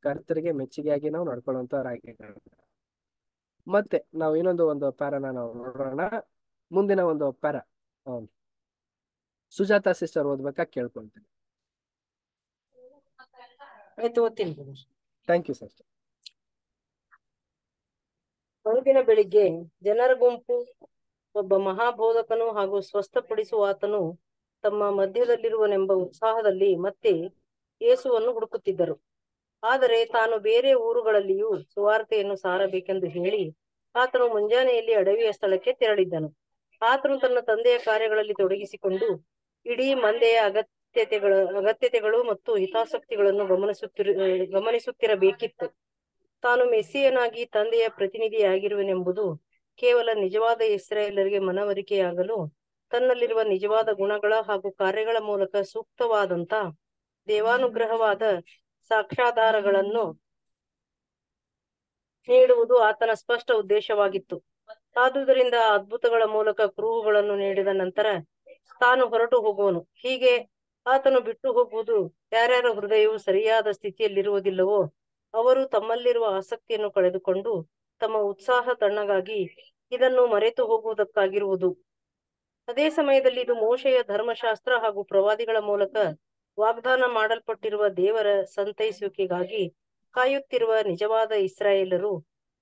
ಕರ್ತರಿಗೆ ಮೆಚ್ಚುಗೆಯಾಗಿ ನಾವು ನಡ್ಕೊಳ್ಳುವಂತವರಾಗಿ ಮತ್ತೆ ನಾವು ಇನ್ನೊಂದು ಒಂದು ಪ್ಯಾರನ ನಾವು ನೋಡೋಣ ಮುಂದಿನ ಒಂದು ಪ್ಯಾರ ಸುಜಾತಾ ಸಿಸ್ಟರ್ ಓದ್ಬೇಕಾ ಕೇಳ್ಕೊಳ್ತೀನಿ ಆಯ್ತು ಓದ್ತೀನಿ ಥ್ಯಾಂಕ್ ಯು ಸರ್ ಮರುದಿನ ಬೆಳಿಗ್ಗೆ ಜನರ ಗುಂಪು ಒಬ್ಬ ಮಹಾಬೋಧಕನು ಹಾಗೂ ಸ್ವಸ್ಥಪಡಿಸುವಾತನು ತಮ್ಮ ಮಧ್ಯದಲ್ಲಿರುವನೆಂಬ ಉತ್ಸಾಹದಲ್ಲಿ ಮತ್ತೆ ಏಸುವನ್ನು ಹುಡುಕುತ್ತಿದ್ದರು ಆದರೆ ತಾನು ಬೇರೆ ಊರುಗಳಲ್ಲಿಯೂ ಸುವಾರ್ತೆಯನ್ನು ಸಾರಬೇಕೆಂದು ಹೇಳಿ ಆತನು ಮುಂಜಾನೆಯಲ್ಲಿ ಅಡವಿಯ ಸ್ಥಳಕ್ಕೆ ತೆರಳಿದ್ದನು ಆತನು ತನ್ನ ತಂದೆಯ ಕಾರ್ಯಗಳಲ್ಲಿ ತೊಡಗಿಸಿಕೊಂಡು ಇಡೀ ಮಂದೆಯ ಅಗತ್ಯ ಅಗತ್ಯತೆಗಳು ಅಗತ್ಯತೆಗಳು ಮತ್ತು ಹಿತಾಸಕ್ತಿಗಳನ್ನು ಗಮನಿಸುತ್ತಿರ ಗಮನಿಸುತ್ತಿರಬೇಕಿತ್ತು ತಾನು ಮೆಸ್ಸಿಯನಾಗಿ ತಂದೆಯ ಪ್ರತಿನಿಧಿಯಾಗಿರುವನೆಂಬುದು ಕೇವಲ ನಿಜವಾದ ಇಸ್ರಾಯೇಲರಿಗೆ ಮನವರಿಕೆಯಾಗಲು ತನ್ನಲ್ಲಿರುವ ನಿಜವಾದ ಗುಣಗಳ ಹಾಗೂ ಕಾರ್ಯಗಳ ಮೂಲಕ ಸೂಕ್ತವಾದಂತ ದೇವಾನುಗ್ರಹವಾದ ಸಾಕ್ಷಾಧಾರಗಳನ್ನು ನೀಡುವುದು ಆತನ ಸ್ಪಷ್ಟ ಉದ್ದೇಶವಾಗಿತ್ತು ಆದುದರಿಂದ ಅದ್ಭುತಗಳ ಮೂಲಕ ಕ್ರೂಹುಗಳನ್ನು ನೀಡಿದ ನಂತರ ತಾನು ಹೊರಟು ಹೋಗುವನು ಹೀಗೆ ಆತನು ಬಿಟ್ಟು ಹೋಗುವುದು ಯಾರ್ಯಾರ ಹೃದಯವು ಸರಿಯಾದ ಸ್ಥಿತಿಯಲ್ಲಿರುವುದಿಲ್ಲವೋ ಅವರು ತಮ್ಮಲ್ಲಿರುವ ಆಸಕ್ತಿಯನ್ನು ಕಳೆದುಕೊಂಡು ತಮ್ಮ ಉತ್ಸಾಹ ತಣ್ಣಗಾಗಿ ಇದನ್ನು ಮರೆತು ಹೋಗುವುದಕ್ಕಾಗಿರುವುದು ಅದೇ ಸಮಯದಲ್ಲಿ ಇದು ಮೋಶೆಯ ಧರ್ಮಶಾಸ್ತ್ರ ಹಾಗೂ ಪ್ರವಾದಿಗಳ ಮೂಲಕ ವಾಗ್ದಾನ ಮಾಡಲ್ಪಟ್ಟಿರುವ ದೇವರ ಸಂತೈಸುವಿಕೆಗಾಗಿ ಕಾಯುತ್ತಿರುವ ನಿಜವಾದ ಇಸ್ರಾಯೇಲರು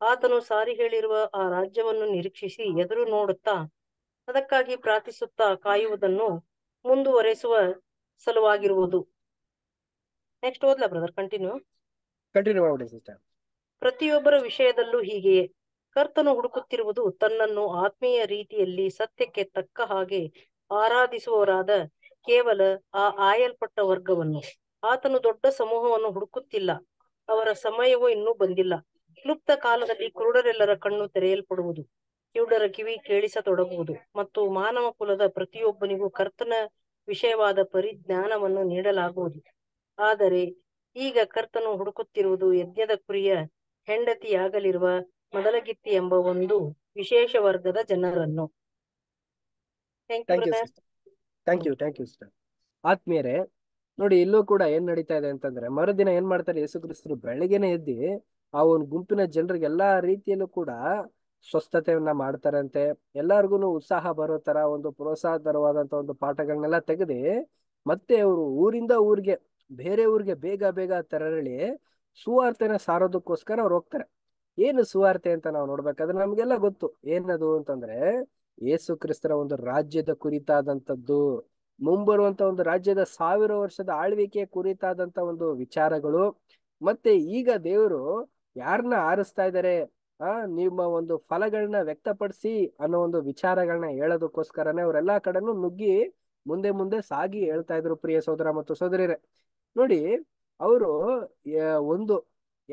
ಆತನು ಸಾರಿ ಹೇಳಿರುವ ಆ ರಾಜ್ಯವನ್ನು ನಿರೀಕ್ಷಿಸಿ ಎದುರು ನೋಡುತ್ತಾ ಅದಕ್ಕಾಗಿ ಪ್ರಾರ್ಥಿಸುತ್ತಾ ಕಾಯುವುದನ್ನು ಮುಂದುವರೆಸುವ ಸಲುವಾಗಿರುವುದು ನೆಕ್ಸ್ಟ್ ಓದ್ಲಾ ಬ್ರದರ್ ಕಂಟಿನ್ಯೂ ಕಂಟಿನ್ಯೂ ಮಾಡಿ ಸಿಸ್ಟರ್ ಪ್ರತಿಯೊಬ್ಬರ ವಿಷಯದಲ್ಲೂ ಹೀಗೆಯೇ ಕರ್ತನು ಹುಡುಕುತ್ತಿರುವುದು ತನ್ನನ್ನು ಆತ್ಮೀಯ ರೀತಿಯಲ್ಲಿ ಸತ್ಯಕ್ಕೆ ತಕ್ಕ ಹಾಗೆ ಆರಾಧಿಸುವವರಾದ ಕೇವಲ ಆ ಆಯಲ್ಪಟ್ಟ ವರ್ಗವನ್ನು ಆತನು ದೊಡ್ಡ ಸಮೂಹವನ್ನು ಹುಡುಕುತ್ತಿಲ್ಲ ಅವರ ಸಮಯವೂ ಇನ್ನೂ ಬಂದಿಲ್ಲ ಕ್ಲುಪ್ತ ಕಾಲದಲ್ಲಿ ಕುರುಡರೆಲ್ಲರ ಕಣ್ಣು ತೆರೆಯಲ್ಪಡುವುದು ಕಿವುಡರ ಕಿವಿ ಕೇಳಿಸತೊಡಗುವುದು ಮತ್ತು ಮಾನವ ಕುಲದ ಪ್ರತಿಯೊಬ್ಬನಿಗೂ ಕರ್ತನ ವಿಷಯವಾದ ಪರಿಜ್ಞಾನವನ್ನು ನೀಡಲಾಗುವುದಿಲ್ಲ ಆದರೆ ಈಗ ಕರ್ತನು ಹುಡುಕುತ್ತಿರುವುದು ಯಜ್ಞದ ಕುರಿಯ ಹೆಂಡತಿಯಾಗಲಿರುವ ಮೊದಲಗಿತ್ತಿ ಎಂಬ ಒಂದು ವಿಶೇಷ ವರ್ಗದ ಜನರನ್ನು ಥ್ಯಾಂಕ್ ಯು ಆತ್ಮೀಯರೇ ನೋಡಿ ಇಲ್ಲೂ ಕೂಡ ಏನ್ ನಡೀತಾ ಇದೆ ಅಂತಂದ್ರೆ ಮರುದಿನ ಏನ್ ಮಾಡ್ತಾರೆ ಯೇಸುಕ್ರಿಸ್ತರು ಕ್ರಿಸ್ತರು ಬೆಳಗ್ಗೆನೆ ಎದ್ದಿ ಆ ಒಂದು ಗುಂಪಿನ ಜನರಿಗೆಲ್ಲಾ ರೀತಿಯಲ್ಲೂ ಕೂಡ ಸ್ವಸ್ಥತೆಯನ್ನ ಮಾಡ್ತಾರಂತೆ ಎಲ್ಲಾರ್ಗು ಉತ್ಸಾಹ ಬರೋ ತರ ಒಂದು ಪ್ರೋತ್ಸಾಹ ಒಂದು ಪಾಠಗಳನ್ನೆಲ್ಲ ತೆಗೆದು ಮತ್ತೆ ಅವರು ಊರಿಂದ ಊರಿಗೆ ಬೇರೆ ಊರಿಗೆ ಬೇಗ ಬೇಗ ತೆರಳಿ ಸುವಾರ್ತೆನ ಸಾರೋದಕ್ಕೋಸ್ಕರ ಅವ್ರು ಹೋಗ್ತಾರೆ ಏನು ಸುವಾರ್ತೆ ಅಂತ ನಾವು ನೋಡ್ಬೇಕಾದ್ರೆ ನಮ್ಗೆಲ್ಲ ಗೊತ್ತು ಏನದು ಅಂತಂದ್ರೆ ಯೇಸು ಕ್ರಿಸ್ತರ ಒಂದು ರಾಜ್ಯದ ಕುರಿತಾದಂಥದ್ದು ಮುಂಬರುವಂತ ಒಂದು ರಾಜ್ಯದ ಸಾವಿರ ವರ್ಷದ ಆಳ್ವಿಕೆ ಕುರಿತಾದಂತ ಒಂದು ವಿಚಾರಗಳು ಮತ್ತೆ ಈಗ ದೇವರು ಯಾರನ್ನ ಆರಿಸ್ತಾ ಇದ್ದಾರೆ ಆ ನಿಮ್ಮ ಒಂದು ಫಲಗಳನ್ನ ವ್ಯಕ್ತಪಡಿಸಿ ಅನ್ನೋ ಒಂದು ವಿಚಾರಗಳನ್ನ ಹೇಳೋದಕ್ಕೋಸ್ಕರನೇ ಅವರೆಲ್ಲಾ ಕಡೆನೂ ನುಗ್ಗಿ ಮುಂದೆ ಮುಂದೆ ಸಾಗಿ ಹೇಳ್ತಾ ಇದ್ರು ಪ್ರಿಯ ಸೋದರ ಮತ್ತು ಸೋದರಿರೇ ನೋಡಿ ಅವರು ಒಂದು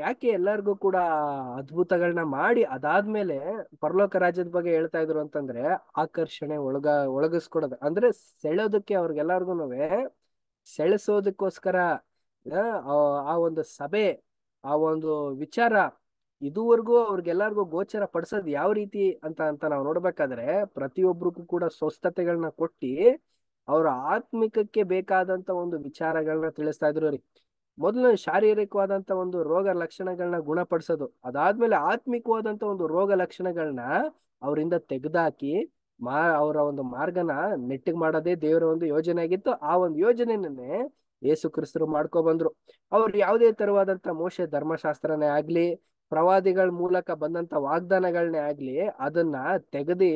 ಯಾಕೆ ಎಲ್ಲರಿಗೂ ಕೂಡ ಅದ್ಭುತಗಳನ್ನ ಮಾಡಿ ಅದಾದ್ಮೇಲೆ ಪರಲೋಕ ರಾಜ್ಯದ ಬಗ್ಗೆ ಹೇಳ್ತಾ ಇದ್ರು ಅಂತಂದ್ರೆ ಆಕರ್ಷಣೆ ಒಳಗ ಒಳಗಿಸ್ಕೊಡೋದು ಅಂದ್ರೆ ಸೆಳೋದಕ್ಕೆ ಅವ್ರಿಗೆಲ್ಲರಿಗೂ ಸೆಳಸೋದಕ್ಕೋಸ್ಕರ ಆ ಒಂದು ಸಭೆ ಆ ಒಂದು ವಿಚಾರ ಇದುವರೆಗೂ ಅವ್ರಿಗೆಲ್ಲರಿಗೂ ಗೋಚರ ಪಡಿಸೋದ್ ಯಾವ ರೀತಿ ಅಂತ ಅಂತ ನಾವು ನೋಡ್ಬೇಕಾದ್ರೆ ಪ್ರತಿಯೊಬ್ಬರಿಗೂ ಕೂಡ ಸ್ವಸ್ಥತೆಗಳನ್ನ ಕೊಟ್ಟಿ ಅವರ ಆತ್ಮಿಕಕ್ಕೆ ಬೇಕಾದಂತ ಒಂದು ವಿಚಾರಗಳನ್ನ ತಿಳಿಸ್ತಾ ಇದ್ರು ರೀ ಮೊದಲು ಶಾರೀರಿಕವಾದಂತ ಒಂದು ರೋಗ ಲಕ್ಷಣಗಳನ್ನ ಗುಣಪಡಿಸೋದು ಅದಾದ್ಮೇಲೆ ಆತ್ಮಿಕವಾದಂತ ಒಂದು ರೋಗ ಲಕ್ಷಣಗಳನ್ನ ಅವರಿಂದ ತೆಗೆದಾಕಿ ಮಾ ಅವರ ಒಂದು ಮಾರ್ಗನ ನೆಟ್ಟಿಗೆ ಮಾಡೋದೇ ದೇವರ ಒಂದು ಯೋಜನೆ ಆಗಿತ್ತು ಆ ಒಂದು ಯೋಜನೆನೇ ಯೇಸು ಕ್ರಿಸ್ತರು ಮಾಡ್ಕೊ ಬಂದ್ರು ಅವ್ರು ಯಾವುದೇ ತರವಾದಂತ ಮೋಶ ಧರ್ಮಶಾಸ್ತ್ರನೇ ಆಗ್ಲಿ ಪ್ರವಾದಿಗಳ ಮೂಲಕ ಬಂದಂತ ವಾಗ್ದಾನಗಳನ್ನೇ ಆಗ್ಲಿ ಅದನ್ನ ತೆಗೆದಿ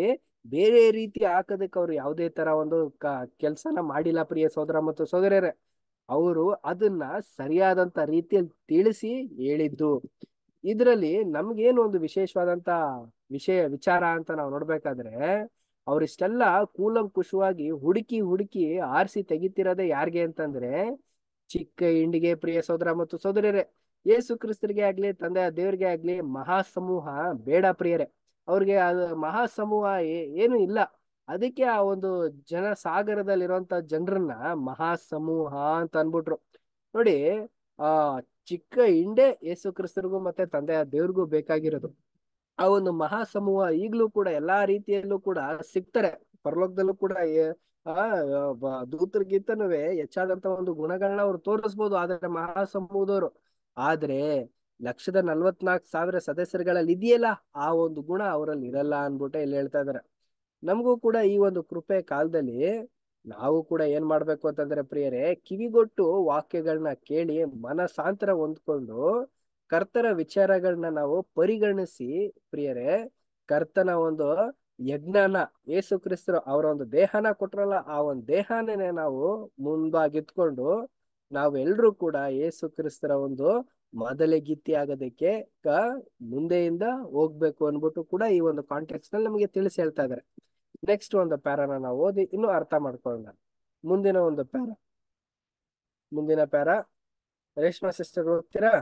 ಬೇರೆ ರೀತಿ ಹಾಕೋದಕ್ಕೆ ಅವ್ರು ಯಾವುದೇ ತರ ಒಂದು ಕ ಕೆಲಸನ ಮಾಡಿಲ್ಲ ಪ್ರಿಯ ಸೋದರ ಮತ್ತು ಸೋದರರೇ ಅವರು ಅದನ್ನ ಸರಿಯಾದಂತ ರೀತಿಯಲ್ಲಿ ತಿಳಿಸಿ ಹೇಳಿದ್ದು ಇದರಲ್ಲಿ ನಮ್ಗೇನು ಒಂದು ವಿಶೇಷವಾದಂತ ವಿಷಯ ವಿಚಾರ ಅಂತ ನಾವು ನೋಡ್ಬೇಕಾದ್ರೆ ಅವ್ರಿಷ್ಟೆಲ್ಲ ಕೂಲಂಕುಶವಾಗಿ ಹುಡುಕಿ ಹುಡುಕಿ ಆರಿಸಿ ತೆಗಿತಿರೋದೇ ಯಾರಿಗೆ ಅಂತಂದ್ರೆ ಚಿಕ್ಕ ಇಂಡಿಗೆ ಪ್ರಿಯ ಸೋದರ ಮತ್ತು ಸೋದರರೇ ಯೇಸು ಕ್ರಿಸ್ತರಿಗೆ ಆಗ್ಲಿ ತಂದೆ ದೇವ್ರಿಗೆ ಆಗ್ಲಿ ಮಹಾ ಸಮೂಹ ಬೇಡ ಪ್ರಿಯರೇ ಅವ್ರಿಗೆ ಅದು ಮಹಾ ಸಮೂಹ ಏನು ಇಲ್ಲ ಅದಕ್ಕೆ ಆ ಒಂದು ಜನ ಸಾಗರದಲ್ಲಿರುವಂತ ಜನರನ್ನ ಮಹಾ ಸಮೂಹ ಅಂತ ಅನ್ಬಿಟ್ರು ನೋಡಿ ಆ ಚಿಕ್ಕ ಹಿಂಡೆ ಯೇಸು ಕ್ರಿಸ್ತರಿಗೂ ಮತ್ತೆ ತಂದೆಯ ದೇವ್ರಿಗೂ ಬೇಕಾಗಿರೋದು ಆ ಒಂದು ಮಹಾ ಸಮೂಹ ಈಗ್ಲೂ ಕೂಡ ಎಲ್ಲಾ ರೀತಿಯಲ್ಲೂ ಕೂಡ ಸಿಗ್ತಾರೆ ಪರಲೋಕದಲ್ಲೂ ಕೂಡ ಆ ದೂತರಿಗಿಂತನೂ ಹೆಚ್ಚಾದಂತ ಒಂದು ಗುಣಗಳನ್ನ ಅವ್ರು ತೋರಿಸ್ಬೋದು ಆದ್ರೆ ಮಹಾ ಆದ್ರೆ ಲಕ್ಷದ ನಲ್ವತ್ನಾಲ್ಕು ಸಾವಿರ ಸದಸ್ಯರುಗಳಲ್ಲಿ ಇದೆಯಲ್ಲ ಆ ಒಂದು ಗುಣ ಅವರಲ್ಲಿ ಇರಲ್ಲ ಅನ್ಬಿಟ್ಟು ಇಲ್ಲಿ ಹೇಳ್ತಾ ಇದಾರೆ ನಮಗೂ ಕೂಡ ಈ ಒಂದು ಕೃಪೆ ಕಾಲದಲ್ಲಿ ನಾವು ಕೂಡ ಏನ್ ಮಾಡ್ಬೇಕು ಅಂತಂದ್ರೆ ಪ್ರಿಯರೇ ಕಿವಿಗೊಟ್ಟು ವಾಕ್ಯಗಳನ್ನ ಕೇಳಿ ಮನಸಾಂತರ ಹೊಂದ್ಕೊಂಡು ಕರ್ತರ ವಿಚಾರಗಳನ್ನ ನಾವು ಪರಿಗಣಿಸಿ ಪ್ರಿಯರೇ ಕರ್ತನ ಒಂದು ಯಜ್ಞಾನ ಯೇಸು ಕ್ರಿಸ್ತರು ಅವರ ಒಂದು ದೇಹನ ಕೊಟ್ರಲ್ಲ ಆ ಒಂದು ದೇಹನೇ ನಾವು ಮುಂದಾಗಿತ್ಕೊಂಡು ನಾವೆಲ್ಲರೂ ಕೂಡ ಏಸು ಕ್ರಿಸ್ತರ ಒಂದು ಗಿತ್ತಿ ಆಗೋದಕ್ಕೆ ಮುಂದೆಯಿಂದ ಹೋಗ್ಬೇಕು ಅನ್ಬಿಟ್ಟು ಕೂಡ ಈ ಒಂದು ಕಾಂಟೆಕ್ಸ್ಟ್ ನಲ್ಲಿ ನಮಗೆ ತಿಳಿಸಿ ಹೇಳ್ತಾ ಇದಾರೆ ನೆಕ್ಸ್ಟ್ ಒಂದು ಪ್ಯಾರಾನ ನಾವು ಓದಿ ಇನ್ನು ಅರ್ಥ ಮಾಡ್ಕೊಳ್ಳೋಣ ಮುಂದಿನ ಒಂದು ಪ್ಯಾರ ಮುಂದಿನ ಪ್ಯಾರ ರೇಷ್ಮಾ ಸಿಸ್ಟರ್ ಓದ್ತೀರಾ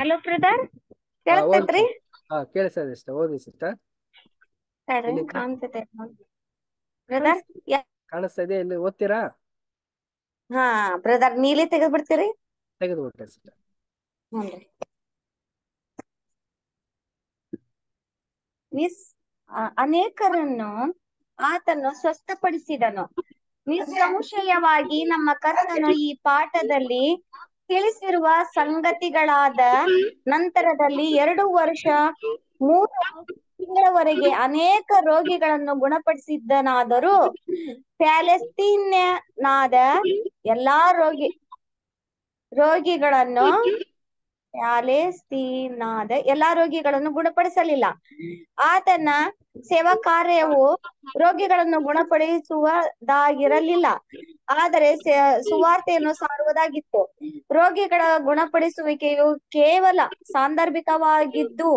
ಹಲೋ ಬ್ರದರ್ ಕೇಳತೈತ್ರಿ ಹಾ ಕೇಳಿಸ್ತದೆ ಇಷ್ಟ ಓದಿ ಸಿಸ್ಟರ್ ಸರಿ ಕಾಣ್ತದೆ ಬ್ರದರ್ ಕಾಣಿಸ್ತಾ ಇದೆ ಇಲ್ಲಿ ಓದ್ತೀರಾ ಹಾ ಬ್ರದರ್ ನೀಲಿ ತೆಗೆದು ಬಿಡ್ತೀರಿ ತೆಗೆದು ಬಿಟ್ಟೆ ಸಿಸ್ಟರ್ ಹ್ಞೂ ನಿಸ್ ಅನೇಕರನ್ನು ಆತನು ಸ್ವಸ್ಥಪಡಿಸಿದನು ನಿಸ್ಸಂಶಯವಾಗಿ ನಮ್ಮ ಕರ್ತನು ಈ ಪಾಠದಲ್ಲಿ ತಿಳಿಸಿರುವ ಸಂಗತಿಗಳಾದ ನಂತರದಲ್ಲಿ ಎರಡು ವರ್ಷ ಮೂರು ತಿಂಗಳವರೆಗೆ ಅನೇಕ ರೋಗಿಗಳನ್ನು ಗುಣಪಡಿಸಿದ್ದನಾದರೂ ಪ್ಯಾಲೆಸ್ತೀನ್ಯನಾದ ಎಲ್ಲಾ ರೋಗಿ ರೋಗಿಗಳನ್ನು ಪ್ಯಾಲೆಸ್ತೀನಾದ ಎಲ್ಲಾ ರೋಗಿಗಳನ್ನು ಗುಣಪಡಿಸಲಿಲ್ಲ ಆತನ ಸೇವಾ ಕಾರ್ಯವು ರೋಗಿಗಳನ್ನು ಗುಣಪಡಿಸುವದಾಗಿರಲಿಲ್ಲ ಆದರೆ ಸುವಾರ್ತೆಯನ್ನು ಸಾರುವುದಾಗಿತ್ತು ರೋಗಿಗಳ ಗುಣಪಡಿಸುವಿಕೆಯು ಕೇವಲ ಸಾಂದರ್ಭಿಕವಾಗಿದ್ದು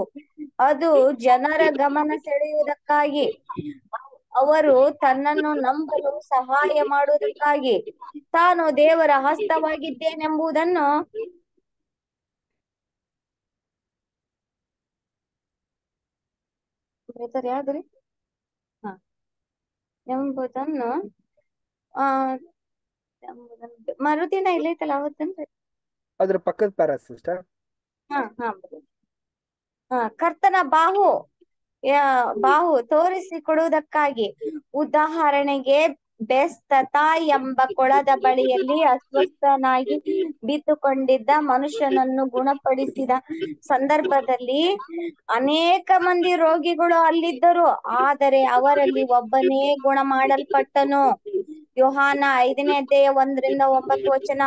ಅದು ಜನರ ಗಮನ ಸೆಳೆಯುವುದಕ್ಕಾಗಿ ಅವರು ತನ್ನನ್ನು ನಂಬಲು ಸಹಾಯ ಮಾಡುವುದಕ್ಕಾಗಿ ತಾನು ದೇವರ ಹಸ್ತವಾಗಿದ್ದೇನೆಂಬುದನ್ನು ಬೇಕಾದ್ರೆ ಯಾವ್ದ್ರಿ ಹಾ ಎಂಬುದನ್ನು ಆ ಮರುದಿನ ಇಲ್ಲೈತಲ್ಲ ಅವತ್ತೇನ್ರಿ ಅದ್ರ ಪಕ್ಕದ ಪ್ಯಾರಾ ಸಿಸ್ಟರ್ ಹಾ ಹಾ ಹಾ ಕರ್ತನ ಬಾಹು ಬಾಹು ತೋರಿಸಿ ಕೊಡುವುದಕ್ಕಾಗಿ ಉದಾಹರಣೆಗೆ ಬೆಸ್ತತ ಎಂಬ ಕೊಳದ ಬಳಿಯಲ್ಲಿ ಅಸ್ವಸ್ಥನಾಗಿ ಬಿದ್ದುಕೊಂಡಿದ್ದ ಮನುಷ್ಯನನ್ನು ಗುಣಪಡಿಸಿದ ಸಂದರ್ಭದಲ್ಲಿ ಅನೇಕ ಮಂದಿ ರೋಗಿಗಳು ಅಲ್ಲಿದ್ದರು ಆದರೆ ಅವರಲ್ಲಿ ಒಬ್ಬನೇ ಗುಣ ಮಾಡಲ್ಪಟ್ಟನು ಯೋಹಾನ ಐದನೇ ದೇಹ ಒಂದರಿಂದ ಒಂಬತ್ತು ವಚನ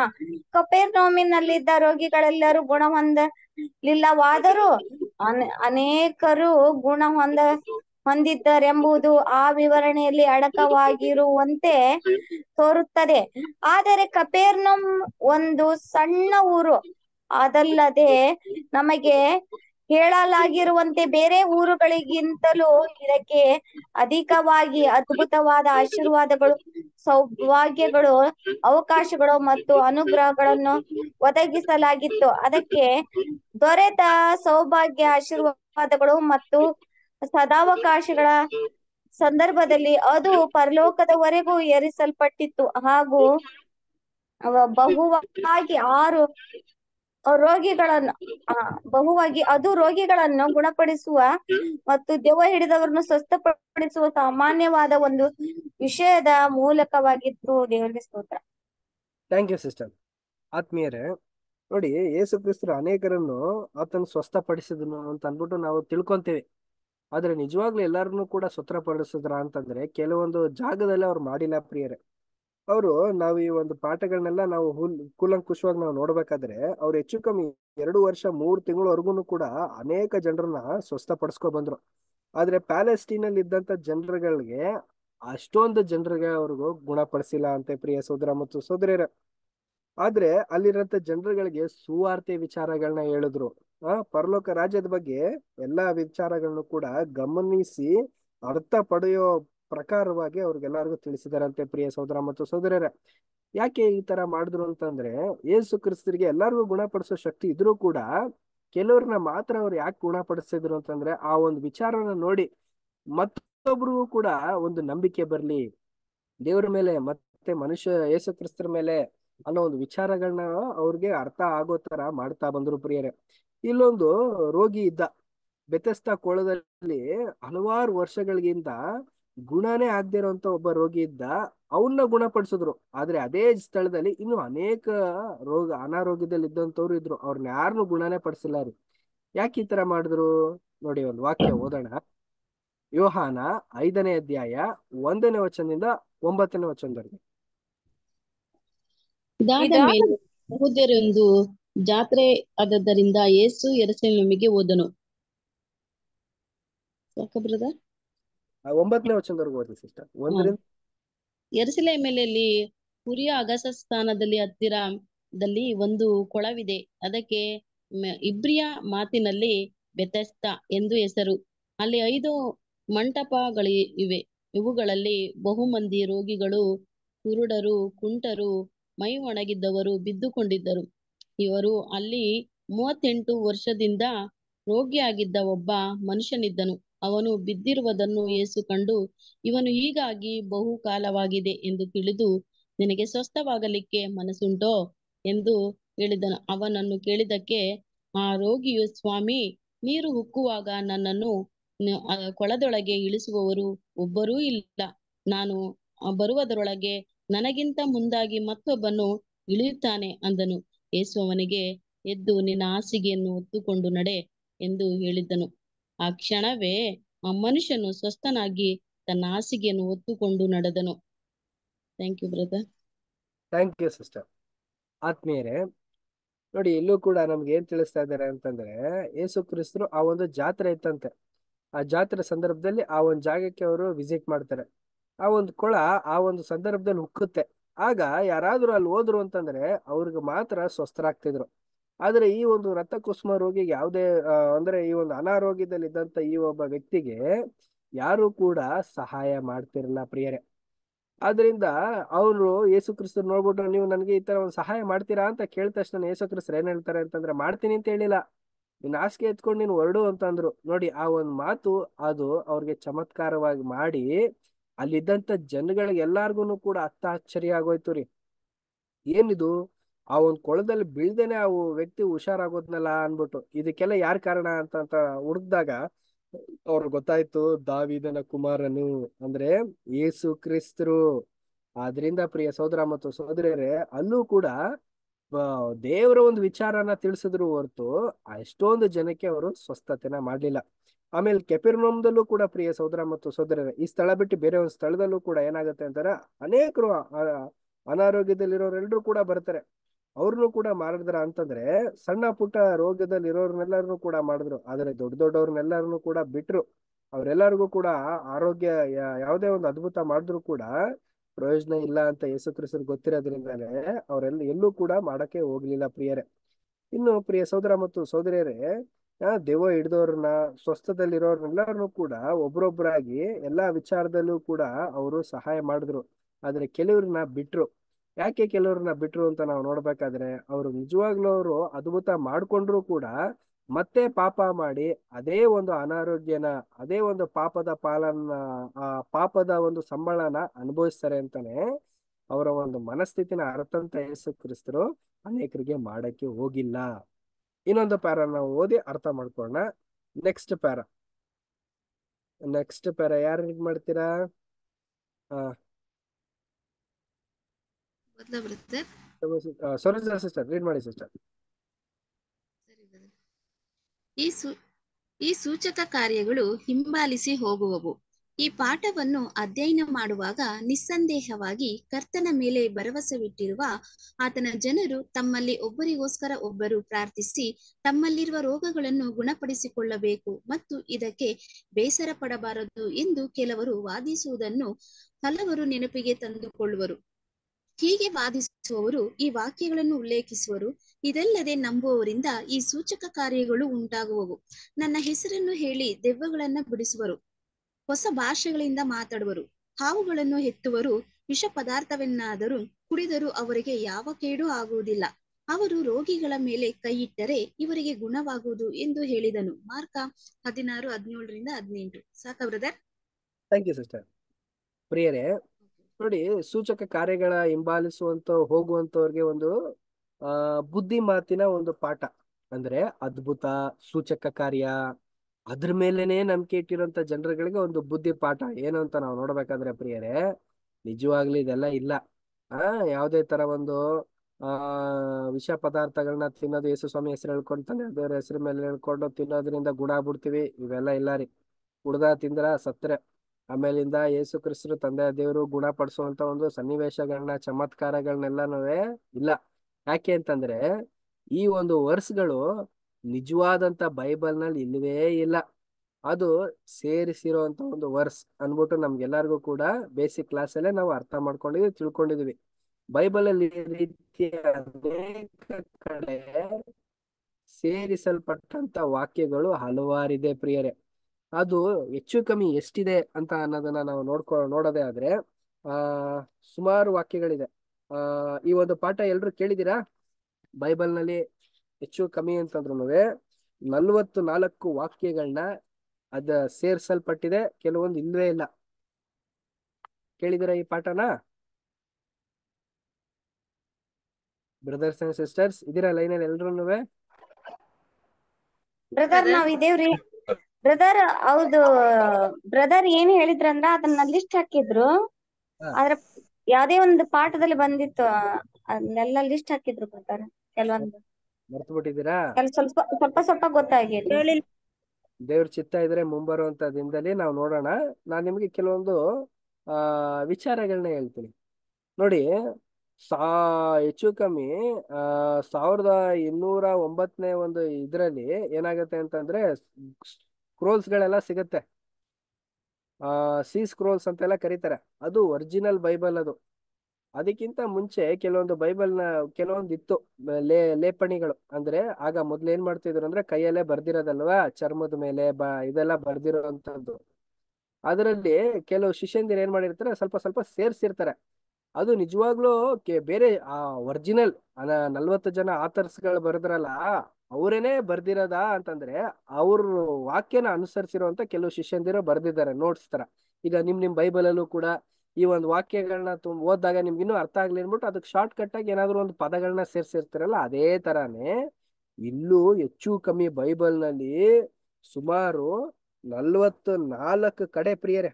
ಕಪೇರ್ ನೋಮಿನಲ್ಲಿದ್ದ ರೋಗಿಗಳೆಲ್ಲರೂ ಗುಣ ಹೊಂದಲಿಲ್ಲವಾದರೂ ಅನೇಕರು ಗುಣ ಹೊಂದ ಹೊಂದಿದ್ದರೆಂಬುದು ಆ ವಿವರಣೆಯಲ್ಲಿ ಅಡಕವಾಗಿರುವಂತೆ ತೋರುತ್ತದೆ ಆದರೆ ಕಪೇರ್ನಂ ಒಂದು ಸಣ್ಣ ಊರು ಅದಲ್ಲದೆ ನಮಗೆ ಹೇಳಲಾಗಿರುವಂತೆ ಬೇರೆ ಊರುಗಳಿಗಿಂತಲೂ ಇದಕ್ಕೆ ಅಧಿಕವಾಗಿ ಅದ್ಭುತವಾದ ಆಶೀರ್ವಾದಗಳು ಸೌಭಾಗ್ಯಗಳು ಅವಕಾಶಗಳು ಮತ್ತು ಅನುಗ್ರಹಗಳನ್ನು ಒದಗಿಸಲಾಗಿತ್ತು ಅದಕ್ಕೆ ದೊರೆತ ಸೌಭಾಗ್ಯ ಆಶೀರ್ವಾದಗಳು ಮತ್ತು ಸದಾವಕಾಶಗಳ ಸಂದರ್ಭದಲ್ಲಿ ಅದು ಪರಲೋಕದವರೆಗೂ ಏರಿಸಲ್ಪಟ್ಟಿತ್ತು ಹಾಗೂ ಬಹುವಾಗಿ ಆರು ರೋಗಿಗಳನ್ನು ಬಹುವಾಗಿ ಅದು ರೋಗಿಗಳನ್ನು ಗುಣಪಡಿಸುವ ಮತ್ತು ದೇವ ಹಿಡಿದವರನ್ನು ಸ್ವಸ್ಥಪಡಿಸುವ ಸಾಮಾನ್ಯವಾದ ಒಂದು ವಿಷಯದ ಮೂಲಕವಾಗಿತ್ತು ದೇವರಿಗೆ ಸ್ತೋತ್ರ ಥ್ಯಾಂಕ್ ಯು ಸಿಸ್ಟರ್ ಆತ್ಮೀಯರೇ ನೋಡಿ ಯೇಸು ಕ್ರಿಸ್ತರು ಅನೇಕರನ್ನು ಆತನ ಸ್ವಸ್ಥಪಡಿಸಿದನು ಅಂತ ಅಂದ್ಬಿಟ್ಟು ನಾವು ತಿಳ್ಕೊಂತೇವೆ ಆದ್ರೆ ನಿಜವಾಗ್ಲೂ ಎಲ್ಲಾರ್ಗು ಕೂಡ ಸ್ವತಃ ಪಡಿಸಿದ್ರ ಅಂತಂದ್ರೆ ಕೆಲವೊಂದು ಜಾಗದಲ್ಲಿ ಅವ್ರು ಮಾಡಿಲ್ಲ ಪ್ರಿಯರೇ ಅವರು ನಾವು ಈ ಒಂದು ಪಾಠಗಳನ್ನೆಲ್ಲ ನಾವು ಹುಲ್ ಕೂಲಂಕುಷವಾಗಿ ನಾವು ನೋಡ್ಬೇಕಾದ್ರೆ ಅವ್ರು ಹೆಚ್ಚು ಕಮ್ಮಿ ಎರಡು ವರ್ಷ ಮೂರು ತಿಂಗಳವರೆಗೂ ಕೂಡ ಅನೇಕ ಜನರನ್ನ ಸ್ವಸ್ಥ ಪಡಿಸ್ಕೊ ಬಂದ್ರು ಆದ್ರೆ ಅಲ್ಲಿ ಇದ್ದಂತ ಜನರುಗಳಿಗೆ ಅಷ್ಟೊಂದು ಜನರಿಗೆ ಅವ್ರಿಗೂ ಗುಣಪಡಿಸಿಲ್ಲ ಅಂತೆ ಪ್ರಿಯ ಸೋದರ ಮತ್ತು ಸೋದರಿಯರ ಆದ್ರೆ ಅಲ್ಲಿರಂತ ಜನರುಗಳಿಗೆ ಸುವಾರ್ತೆ ವಿಚಾರಗಳನ್ನ ಹೇಳಿದ್ರು ಆ ಪರಲೋಕ ರಾಜ್ಯದ ಬಗ್ಗೆ ಎಲ್ಲಾ ವಿಚಾರಗಳನ್ನು ಕೂಡ ಗಮನಿಸಿ ಅರ್ಥ ಪಡೆಯೋ ಪ್ರಕಾರವಾಗಿ ಅವ್ರಿಗೆಲ್ಲರಿಗೂ ತಿಳಿಸಿದಾರಂತೆ ಪ್ರಿಯ ಸಹೋದರ ಮತ್ತು ಸಹೋದರರ ಯಾಕೆ ಈ ತರ ಮಾಡಿದ್ರು ಅಂತಂದ್ರೆ ಯೇಸು ಕ್ರಿಸ್ತರಿಗೆ ಎಲ್ಲರಿಗೂ ಗುಣಪಡಿಸೋ ಶಕ್ತಿ ಇದ್ರೂ ಕೂಡ ಕೆಲವ್ರನ್ನ ಮಾತ್ರ ಅವ್ರು ಯಾಕೆ ಗುಣಪಡಿಸಿದ್ರು ಅಂತಂದ್ರೆ ಆ ಒಂದು ವಿಚಾರನ ನೋಡಿ ಮತ್ತೊಬ್ರಿಗೂ ಕೂಡ ಒಂದು ನಂಬಿಕೆ ಬರ್ಲಿ ದೇವ್ರ ಮೇಲೆ ಮತ್ತೆ ಮನುಷ್ಯ ಯೇಸು ಕ್ರಿಸ್ತರ ಮೇಲೆ ಅನ್ನೋ ಒಂದು ವಿಚಾರಗಳನ್ನ ಅವ್ರಿಗೆ ಅರ್ಥ ಆಗೋ ತರ ಮಾಡ್ತಾ ಬಂದ್ರು ಪ್ರಿಯರೇ ಇಲ್ಲೊಂದು ರೋಗಿ ಇದ್ದ ಬೆತ್ತಸ್ತ ಕೊಳದಲ್ಲಿ ಹಲವಾರು ವರ್ಷಗಳಿಗಿಂತ ಗುಣನೇ ಆಗದೇ ಇರುವಂತ ಒಬ್ಬ ರೋಗಿ ಇದ್ದ ಅವನ್ನ ಗುಣಪಡಿಸಿದ್ರು ಆದ್ರೆ ಅದೇ ಸ್ಥಳದಲ್ಲಿ ಇನ್ನು ಅನೇಕ ರೋಗ ಅನಾರೋಗ್ಯದಲ್ಲಿ ಇದ್ದಂತವ್ರು ಇದ್ರು ಅವ್ರನ್ನ ಯಾರನ್ನು ಗುಣನೇ ಪಡಿಸಿಲ್ಲ ರೀ ಯಾಕೆ ಈ ತರ ಮಾಡಿದ್ರು ನೋಡಿ ಒಂದು ವಾಕ್ಯ ಓದೋಣ ಯೋಹಾನ ಐದನೇ ಅಧ್ಯಾಯ ಒಂದನೇ ವಚನದಿಂದ ಒಂಬತ್ತನೇ ವಚನದವರೆಗೆ ಜಾತ್ರೆ ಆದದ್ದರಿಂದ ಯೇಸು ಎರಸಲೇಮಿಗೆ ಹೋದನು ಒಂಬತ್ತನೇ ವಚನದವರೆಗೂ ಓದಿ ಸಿಸ್ಟರ್ ಒಂದರಿಂದ ಅಗಸ ಸ್ಥಾನದಲ್ಲಿ ಹತ್ತಿರದಲ್ಲಿ ಒಂದು ಕೊಳವಿದೆ ಅದಕ್ಕೆ ಇಬ್ರಿಯ ಮಾತಿನಲ್ಲಿ ಬೆತಸ್ತ ಎಂದು ಹೆಸರು ಅಲ್ಲಿ ಐದು ಮಂಟಪಗಳಿ ಇವೆ ಇವುಗಳಲ್ಲಿ ಬಹುಮಂದಿ ರೋಗಿಗಳು ಕುರುಡರು ಕುಂಟರು ಮೈ ಒಣಗಿದ್ದವರು ಬಿದ್ದುಕೊಂಡಿದ್ದರು ಇವರು ಅಲ್ಲಿ ಮೂವತ್ತೆಂಟು ವರ್ಷದಿಂದ ರೋಗಿಯಾಗಿದ್ದ ಒಬ್ಬ ಮನುಷ್ಯನಿದ್ದನು ಅವನು ಬಿದ್ದಿರುವುದನ್ನು ಏಸು ಕಂಡು ಇವನು ಹೀಗಾಗಿ ಬಹು ಕಾಲವಾಗಿದೆ ಎಂದು ತಿಳಿದು ನಿನಗೆ ಸ್ವಸ್ಥವಾಗಲಿಕ್ಕೆ ಮನಸ್ಸುಂಟೋ ಎಂದು ಹೇಳಿದನು ಅವನನ್ನು ಕೇಳಿದಕ್ಕೆ ಆ ರೋಗಿಯು ಸ್ವಾಮಿ ನೀರು ಹುಕ್ಕುವಾಗ ನನ್ನನ್ನು ಕೊಳದೊಳಗೆ ಇಳಿಸುವವರು ಒಬ್ಬರೂ ಇಲ್ಲ ನಾನು ಬರುವುದರೊಳಗೆ ನನಗಿಂತ ಮುಂದಾಗಿ ಮತ್ತೊಬ್ಬನು ಇಳಿಯುತ್ತಾನೆ ಅಂದನು ಯೇಸು ಅವನಿಗೆ ಎದ್ದು ನಿನ್ನ ಹಾಸಿಗೆಯನ್ನು ಹೊತ್ತುಕೊಂಡು ನಡೆ ಎಂದು ಹೇಳಿದ್ದನು ಆ ಕ್ಷಣವೇ ಆ ಮನುಷ್ಯನು ಸ್ವಸ್ಥನಾಗಿ ತನ್ನ ಹಾಸಿಗೆಯನ್ನು ಹೊತ್ತುಕೊಂಡು ನಡೆದನು thank you brother thank you sister ಆತ್ಮೀಯರೇ ನೋಡಿ ಎಲ್ಲೂ ಕೂಡ ನಮ್ಗೆ ಏನ್ ತಿಳಿಸ್ತಾ ಇದ್ದಾರೆ ಅಂತಂದ್ರೆ ಯೇಸು ಕ್ರಿಸ್ತರು ಆ ಒಂದು ಜಾತ್ರೆ ಇತ್ತಂತೆ ಆ ಜಾತ್ರೆ ಸಂದರ್ಭದಲ್ಲಿ ಆ ಒಂದು ಜಾಗಕ್ಕೆ ಅವರು ವಿಸಿಟ್ ಮಾಡ್ತಾರೆ ಆ ಒಂದು ಕೊಳ ಆ ಒಂದು ಸಂದರ್ಭದಲ್ಲಿ ಉಕ್ಕುತ್ತೆ ಆಗ ಯಾರಾದರೂ ಅಲ್ಲಿ ಹೋದ್ರು ಅಂತಂದ್ರೆ ಅವ್ರಿಗೆ ಮಾತ್ರ ಸ್ವಸ್ಥರಾಗ್ತಿದ್ರು ಆದ್ರೆ ಈ ಒಂದು ಕುಸುಮ ರೋಗಿಗೆ ಯಾವುದೇ ಅಂದ್ರೆ ಈ ಒಂದು ಅನಾರೋಗ್ಯದಲ್ಲಿ ಇದ್ದಂತ ಈ ಒಬ್ಬ ವ್ಯಕ್ತಿಗೆ ಯಾರು ಕೂಡ ಸಹಾಯ ಮಾಡ್ತಿರಲ್ಲ ಪ್ರಿಯರೇ ಆದ್ರಿಂದ ಅವರು ಯೇಸು ಕ್ರಿಸ್ತರು ನೋಡ್ಬಿಟ್ರೆ ನೀವು ನನಗೆ ಈ ತರ ಒಂದು ಸಹಾಯ ಮಾಡ್ತೀರಾ ಅಂತ ಕೇಳಿದ ತಕ್ಷಣ ಯೇಸು ಕ್ರಿಸ್ತರು ಏನ್ ಹೇಳ್ತಾರೆ ಅಂತಂದ್ರೆ ಮಾಡ್ತೀನಿ ಅಂತ ಹೇಳಿಲ್ಲ ನೀನ್ ಆಸ್ಕೆ ಎತ್ಕೊಂಡು ನೀನು ಹೊರಡು ಅಂತಂದ್ರು ನೋಡಿ ಆ ಒಂದು ಮಾತು ಅದು ಅವ್ರಿಗೆ ಚಮತ್ಕಾರವಾಗಿ ಮಾಡಿ ಅಲ್ಲಿದ್ದಂತ ಜನಗಳಿಗೆ ಎಲ್ಲಾರ್ಗು ಕೂಡ ಅತ್ತ ಆಶ್ಚರ್ಯ ಆಗೋಯ್ತು ರೀ ಏನಿದು ಆ ಒಂದ್ ಕೊಳದಲ್ಲಿ ಬೀಳ್ದೇನೆ ಆ ವ್ಯಕ್ತಿ ಹುಷಾರಾಗೋದ್ನಲ್ಲ ಅನ್ಬಿಟ್ಟು ಇದಕ್ಕೆಲ್ಲ ಯಾರ್ ಕಾರಣ ಅಂತ ಅಂತ ಹುಡುಕ್ದಾಗ ಅವ್ರ ಗೊತ್ತಾಯ್ತು ದಾವಿದನ ಕುಮಾರನು ಅಂದ್ರೆ ಯೇಸು ಕ್ರಿಸ್ತರು ಆದ್ರಿಂದ ಪ್ರಿಯ ಸೋದರ ಮತ್ತು ಸಹೋದರಿಯರೇ ಅಲ್ಲೂ ಕೂಡ ದೇವರ ಒಂದು ವಿಚಾರನ ತಿಳಿಸಿದ್ರು ಹೊರತು ಎಷ್ಟೊಂದು ಜನಕ್ಕೆ ಅವರು ಸ್ವಸ್ಥತೆನ ಮಾಡ್ಲಿಲ್ಲ ಆಮೇಲೆ ಕೆಪಿರ್ನೋಮ್ದಲ್ಲೂ ಕೂಡ ಪ್ರಿಯ ಸಹೋದರ ಮತ್ತು ಸೋದರರೇ ಈ ಸ್ಥಳ ಬಿಟ್ಟು ಬೇರೆ ಒಂದು ಸ್ಥಳದಲ್ಲೂ ಕೂಡ ಏನಾಗುತ್ತೆ ಅಂತಾರೆ ಅನೇಕರು ಅನಾರೋಗ್ಯದಲ್ಲಿರೋರೆಲ್ಲರೂ ಕೂಡ ಬರ್ತಾರೆ ಅವ್ರನ್ನು ಕೂಡ ಮಾಡಿದ್ರ ಅಂತಂದ್ರೆ ಸಣ್ಣ ಪುಟ್ಟ ರೋಗದಲ್ಲಿ ಕೂಡ ಮಾಡಿದ್ರು ಆದ್ರೆ ದೊಡ್ಡ ದೊಡ್ಡವ್ರನ್ನೆಲ್ಲರನ್ನು ಕೂಡ ಬಿಟ್ರು ಅವರೆಲ್ಲರಿಗೂ ಕೂಡ ಆರೋಗ್ಯ ಯಾವುದೇ ಒಂದು ಅದ್ಭುತ ಮಾಡಿದ್ರು ಕೂಡ ಪ್ರಯೋಜನ ಇಲ್ಲ ಅಂತ ಯೇಸು ಕ್ರಿಸ್ತರು ಗೊತ್ತಿರೋದ್ರಿಂದಾನೆ ಅವರೆಲ್ಲ ಎಲ್ಲೂ ಕೂಡ ಮಾಡಕ್ಕೆ ಹೋಗ್ಲಿಲ್ಲ ಪ್ರಿಯರೇ ಇನ್ನು ಪ್ರಿಯ ಸಹೋದರ ಮತ್ತು ಸೋದರಿಯರೇ ದೇವ ಹಿಡಿದವ್ರನ್ನ ಸ್ವಸ್ಥದಲ್ಲಿರೋರ್ನೆಲ್ಲರನ್ನು ಕೂಡ ಒಬ್ರೊಬ್ಬರಾಗಿ ಎಲ್ಲಾ ವಿಚಾರದಲ್ಲೂ ಕೂಡ ಅವರು ಸಹಾಯ ಮಾಡಿದ್ರು ಆದ್ರೆ ಕೆಲವ್ರನ್ನ ಬಿಟ್ರು ಯಾಕೆ ಕೆಲವ್ರನ್ನ ಬಿಟ್ರು ಅಂತ ನಾವು ನೋಡ್ಬೇಕಾದ್ರೆ ಅವರು ನಿಜವಾಗ್ಲೂ ಅವರು ಅದ್ಭುತ ಮಾಡ್ಕೊಂಡ್ರು ಕೂಡ ಮತ್ತೆ ಪಾಪ ಮಾಡಿ ಅದೇ ಒಂದು ಅನಾರೋಗ್ಯನ ಅದೇ ಒಂದು ಪಾಪದ ಪಾಲನ್ನ ಆ ಪಾಪದ ಒಂದು ಸಂಬಳನ ಅನುಭವಿಸ್ತಾರೆ ಅಂತಾನೆ ಅವರ ಒಂದು ಮನಸ್ಥಿತಿನ ಅರ್ಥಂತ ಹೆಸರು ಕ್ರಿಸ್ತರು ಅನೇಕರಿಗೆ ಮಾಡಕ್ಕೆ ಹೋಗಿಲ್ಲ ಇನ್ನೊಂದು ಪ್ಯಾರ ನಾವು ಓದಿ ಅರ್ಥ ಮಾಡ್ಕೊಳ್ಳೋಣ ನೆಕ್ಸ್ಟ್ ಪ್ಯಾರ ನೆಕ್ಸ್ಟ್ ಪ್ಯಾರ ಯಾರು ರೀಡ್ ಮಾಡ್ತೀರಾ ರೀಡ್ ಮಾಡಿ ಈ ಸೂಚಕ ಕಾರ್ಯಗಳು ಹಿಂಬಾಲಿಸಿ ಹೋಗುವವು ಈ ಪಾಠವನ್ನು ಅಧ್ಯಯನ ಮಾಡುವಾಗ ನಿಸ್ಸಂದೇಹವಾಗಿ ಕರ್ತನ ಮೇಲೆ ಭರವಸೆವಿಟ್ಟಿರುವ ಆತನ ಜನರು ತಮ್ಮಲ್ಲಿ ಒಬ್ಬರಿಗೋಸ್ಕರ ಒಬ್ಬರು ಪ್ರಾರ್ಥಿಸಿ ತಮ್ಮಲ್ಲಿರುವ ರೋಗಗಳನ್ನು ಗುಣಪಡಿಸಿಕೊಳ್ಳಬೇಕು ಮತ್ತು ಇದಕ್ಕೆ ಬೇಸರ ಪಡಬಾರದು ಎಂದು ಕೆಲವರು ವಾದಿಸುವುದನ್ನು ಹಲವರು ನೆನಪಿಗೆ ತಂದುಕೊಳ್ಳುವರು ಹೀಗೆ ವಾದಿಸುವವರು ಈ ವಾಕ್ಯಗಳನ್ನು ಉಲ್ಲೇಖಿಸುವರು ಇದಲ್ಲದೆ ನಂಬುವವರಿಂದ ಈ ಸೂಚಕ ಕಾರ್ಯಗಳು ಉಂಟಾಗುವವು ನನ್ನ ಹೆಸರನ್ನು ಹೇಳಿ ದೆವ್ವಗಳನ್ನ ಬಿಡಿಸುವರು ಹೊಸ ಭಾಷೆಗಳಿಂದ ಮಾತಾಡುವರು ಹಾವುಗಳನ್ನು ಹೆತ್ತುವರು ವಿಷ ಪದಾರ್ಥವನ್ನಾದರೂ ಕುಡಿದರೂ ಅವರಿಗೆ ಯಾವ ಕೇಡು ಆಗುವುದಿಲ್ಲ ಅವರು ರೋಗಿಗಳ ಮೇಲೆ ಕೈಯಿಟ್ಟರೆ ಇವರಿಗೆ ಗುಣವಾಗುವುದು ಎಂದು ಹೇಳಿದನು ಮಾರ್ಕ ಹದಿನಾರು ಹದಿನೇಳರಿಂದ ಹದಿನೆಂಟು ಸಾಕ ಬ್ರದರ್ ಥ್ಯಾಂಕ್ ಯು ಸಿಸ್ಟರ್ ಪ್ರಿಯರೇ ನೋಡಿ ಸೂಚಕ ಕಾರ್ಯಗಳ ಹಿಂಬಾಲಿಸುವಂತ ಹೋಗುವಂತವ್ರಿಗೆ ಒಂದು ಬುದ್ಧಿ ಮಾತಿನ ಒಂದು ಪಾಠ ಅಂದ್ರೆ ಅದ್ಭುತ ಸೂಚಕ ಕಾರ್ಯ ಅದ್ರ ಮೇಲೇನೆ ನಂಬಿಕೆ ಇಟ್ಟಿರೋಂತ ಜನರುಗಳಿಗೆ ಒಂದು ಬುದ್ಧಿ ಪಾಠ ಏನು ಅಂತ ನಾವು ನೋಡ್ಬೇಕಾದ್ರೆ ಪ್ರಿಯರೇ ನಿಜವಾಗ್ಲಿ ಇದೆಲ್ಲ ಇಲ್ಲ ಆ ಯಾವುದೇ ತರ ಒಂದು ಆ ವಿಷ ಪದಾರ್ಥಗಳನ್ನ ತಿನ್ನೋದು ಯೇಸು ಸ್ವಾಮಿ ಹೆಸರು ಹೇಳ್ಕೊಂಡು ತಂದೆ ದೇವ್ರ ಹೆಸರು ಮೇಲೆ ಹೇಳ್ಕೊಂಡು ತಿನ್ನೋದ್ರಿಂದ ಗುಣ ಆಗ್ಬಿಡ್ತೀವಿ ಇವೆಲ್ಲ ಇಲ್ಲ ರೀ ಕುಡ್ದ ತಿಂದ್ರ ಸತ್ರೆ ಆಮೇಲಿಂದ ಯೇಸು ಕ್ರಿಸ್ತರು ತಂದೆ ದೇವರು ಪಡಿಸುವಂತ ಒಂದು ಸನ್ನಿವೇಶಗಳನ್ನ ಚಮತ್ಕಾರಗಳನ್ನೆಲ್ಲನೂ ಇಲ್ಲ ಯಾಕೆ ಅಂತಂದ್ರೆ ಈ ಒಂದು ವರ್ಸ್ಗಳು ನಿಜವಾದಂತ ಬೈಬಲ್ ನಲ್ಲಿ ಇಲ್ಲವೇ ಇಲ್ಲ ಅದು ಸೇರಿಸಿರುವಂತ ಒಂದು ವರ್ಸ್ ಅನ್ಬಿಟ್ಟು ನಮ್ಗೆಲ್ಲರಿಗೂ ಕೂಡ ಬೇಸಿಕ್ ಕ್ಲಾಸ್ ಅಲ್ಲೇ ನಾವು ಅರ್ಥ ಮಾಡ್ಕೊಂಡಿದ್ವಿ ತಿಳ್ಕೊಂಡಿದ್ವಿ ಬೈಬಲ್ ಅಲ್ಲಿ ರೀತಿಯ ಅನೇಕ ಸೇರಿಸಲ್ಪಟ್ಟಂತ ವಾಕ್ಯಗಳು ಹಲವಾರಿದೆ ಪ್ರಿಯರೇ ಅದು ಹೆಚ್ಚು ಕಮ್ಮಿ ಎಷ್ಟಿದೆ ಅಂತ ಅನ್ನೋದನ್ನ ನಾವು ನೋಡ್ಕೊ ನೋಡೋದೇ ಆದ್ರೆ ಆ ಸುಮಾರು ವಾಕ್ಯಗಳಿದೆ ಆ ಈ ಒಂದು ಪಾಠ ಎಲ್ರು ಕೇಳಿದಿರಾ ಬೈಬಲ್ ನಲ್ಲಿ ಹೆಚ್ಚು ಕಮ್ಮಿ ಅಂತಂದ್ರು ನಲ್ವತ್ತು ನಾಲ್ಕು ವಾಕ್ಯಗಳನ್ನ ಅದ ಸೇರ್ಸಲ್ಪಟ್ಟಿದೆ ಕೆಲವೊಂದು ಇಲ್ಲವೇ ಇಲ್ಲ ಕೇಳಿದಿರ ಈ ಪಾಠನ ಬ್ರದರ್ಸ್ ಅಂಡ್ ಸಿಸ್ಟರ್ಸ್ ಇದೀರಾ ಲೈನಲ್ಲಿ ಎಲ್ರು ಬ್ರದರ್ ನಾವ್ ಇದೇವ್ರಿ ಬ್ರದರ್ ಹೌದು ಬ್ರದರ್ ಏನ್ ಹೇಳಿದ್ರಂದ್ರ ಅದನ್ನ ಲಿಸ್ಟ್ ಹಾಕಿದ್ರು ಅದ್ರ ಯಾವ್ದೇ ಒಂದು ಪಾಠದಲ್ಲಿ ಬಂದಿತ್ತು ಅದನ್ನೆಲ್ಲ ಲಿಸ್ಟ್ ಹಾಕಿದ್ರು ಬ್ರದರ್ ಕೆಲವೊಂದು ಮರ್ತು ಬಿಟ್ಟಿದ್ದೀರಾ ಸ್ವಲ್ಪ ಸ್ವಲ್ಪ ಗೊತ್ತಾಗಿದೆ ದೇವ್ರ ಚಿತ್ತ ಇದ್ರೆ ಮುಂಬರುವಂತ ದಿನದಲ್ಲಿ ನಾವು ನೋಡೋಣ ನಾನು ನಿಮ್ಗೆ ಕೆಲವೊಂದು ಆ ವಿಚಾರಗಳನ್ನ ಹೇಳ್ತೀನಿ ನೋಡಿ ಸಾ ಹೆಚ್ಚು ಕಮ್ಮಿ ಆ ಸಾವಿರದ ಇನ್ನೂರ ಒಂಬತ್ತನೇ ಒಂದು ಇದರಲ್ಲಿ ಏನಾಗುತ್ತೆ ಅಂತಂದ್ರೆ ಸ್ಕ್ರೋಲ್ಸ್ ಗಳೆಲ್ಲ ಸಿಗುತ್ತೆ ಆ ಸಿ ಸ್ಕ್ರೋಲ್ಸ್ ಅಂತೆಲ್ಲ ಕರೀತಾರೆ ಅದು ಒರಿಜಿನಲ್ ಬೈಬಲ್ ಅದು ಅದಕ್ಕಿಂತ ಮುಂಚೆ ಕೆಲವೊಂದು ಬೈಬಲ್ನ ಕೆಲವೊಂದು ಇತ್ತು ಲೇ ಲೇಪಣಿಗಳು ಅಂದ್ರೆ ಆಗ ಮೊದ್ಲು ಏನ್ ಮಾಡ್ತಿದ್ರು ಅಂದ್ರೆ ಕೈಯಲ್ಲೇ ಬರ್ದಿರೋದಲ್ವಾ ಚರ್ಮದ ಮೇಲೆ ಬ ಇದೆಲ್ಲ ಬರ್ದಿರೋಂತದ್ದು ಅದರಲ್ಲಿ ಕೆಲವು ಶಿಷ್ಯಂದಿರು ಏನ್ ಮಾಡಿರ್ತಾರೆ ಸ್ವಲ್ಪ ಸ್ವಲ್ಪ ಸೇರ್ಸಿರ್ತಾರೆ ಅದು ನಿಜವಾಗ್ಲೂ ಬೇರೆ ಆ ಒರಿಜಿನಲ್ ನಲ್ವತ್ತು ಜನ ಆತರ್ಸ್ಗಳು ಗಳು ಬರೆದ್ರಲ್ಲ ಅವರೇನೆ ಬರ್ದಿರೋದ ಅಂತಂದ್ರೆ ಅವ್ರ ವಾಕ್ಯನ ಅನುಸರಿಸಿರುವಂತ ಕೆಲವು ಶಿಷ್ಯಂದಿರು ಬರ್ದಿದ್ದಾರೆ ನೋಡ್ಸ್ತಾರ ಈಗ ನಿಮ್ ನಿಮ್ ಬೈಬಲಲ್ಲೂ ಕೂಡ ಈ ಒಂದು ವಾಕ್ಯಗಳನ್ನ ತುಂಬ ಓದಿದಾಗ ನಿಮ್ಗೆ ಅರ್ಥ ಆಗ್ಲಿ ಅನ್ಬಿಟ್ಟು ಅದಕ್ಕೆ ಶಾರ್ಟ್ ಕಟ್ ಆಗಿ ಏನಾದ್ರು ಒಂದು ಪದಗಳನ್ನ ಸೇರ್ಸಿರ್ತಾರಲ್ಲ ಅದೇ ತರಾನೇ ಇಲ್ಲೂ ಹೆಚ್ಚು ಕಮ್ಮಿ ಬೈಬಲ್ನಲ್ಲಿ ಸುಮಾರು ನಲ್ವತ್ತು ನಾಲ್ಕು ಕಡೆ ಪ್ರಿಯರೇ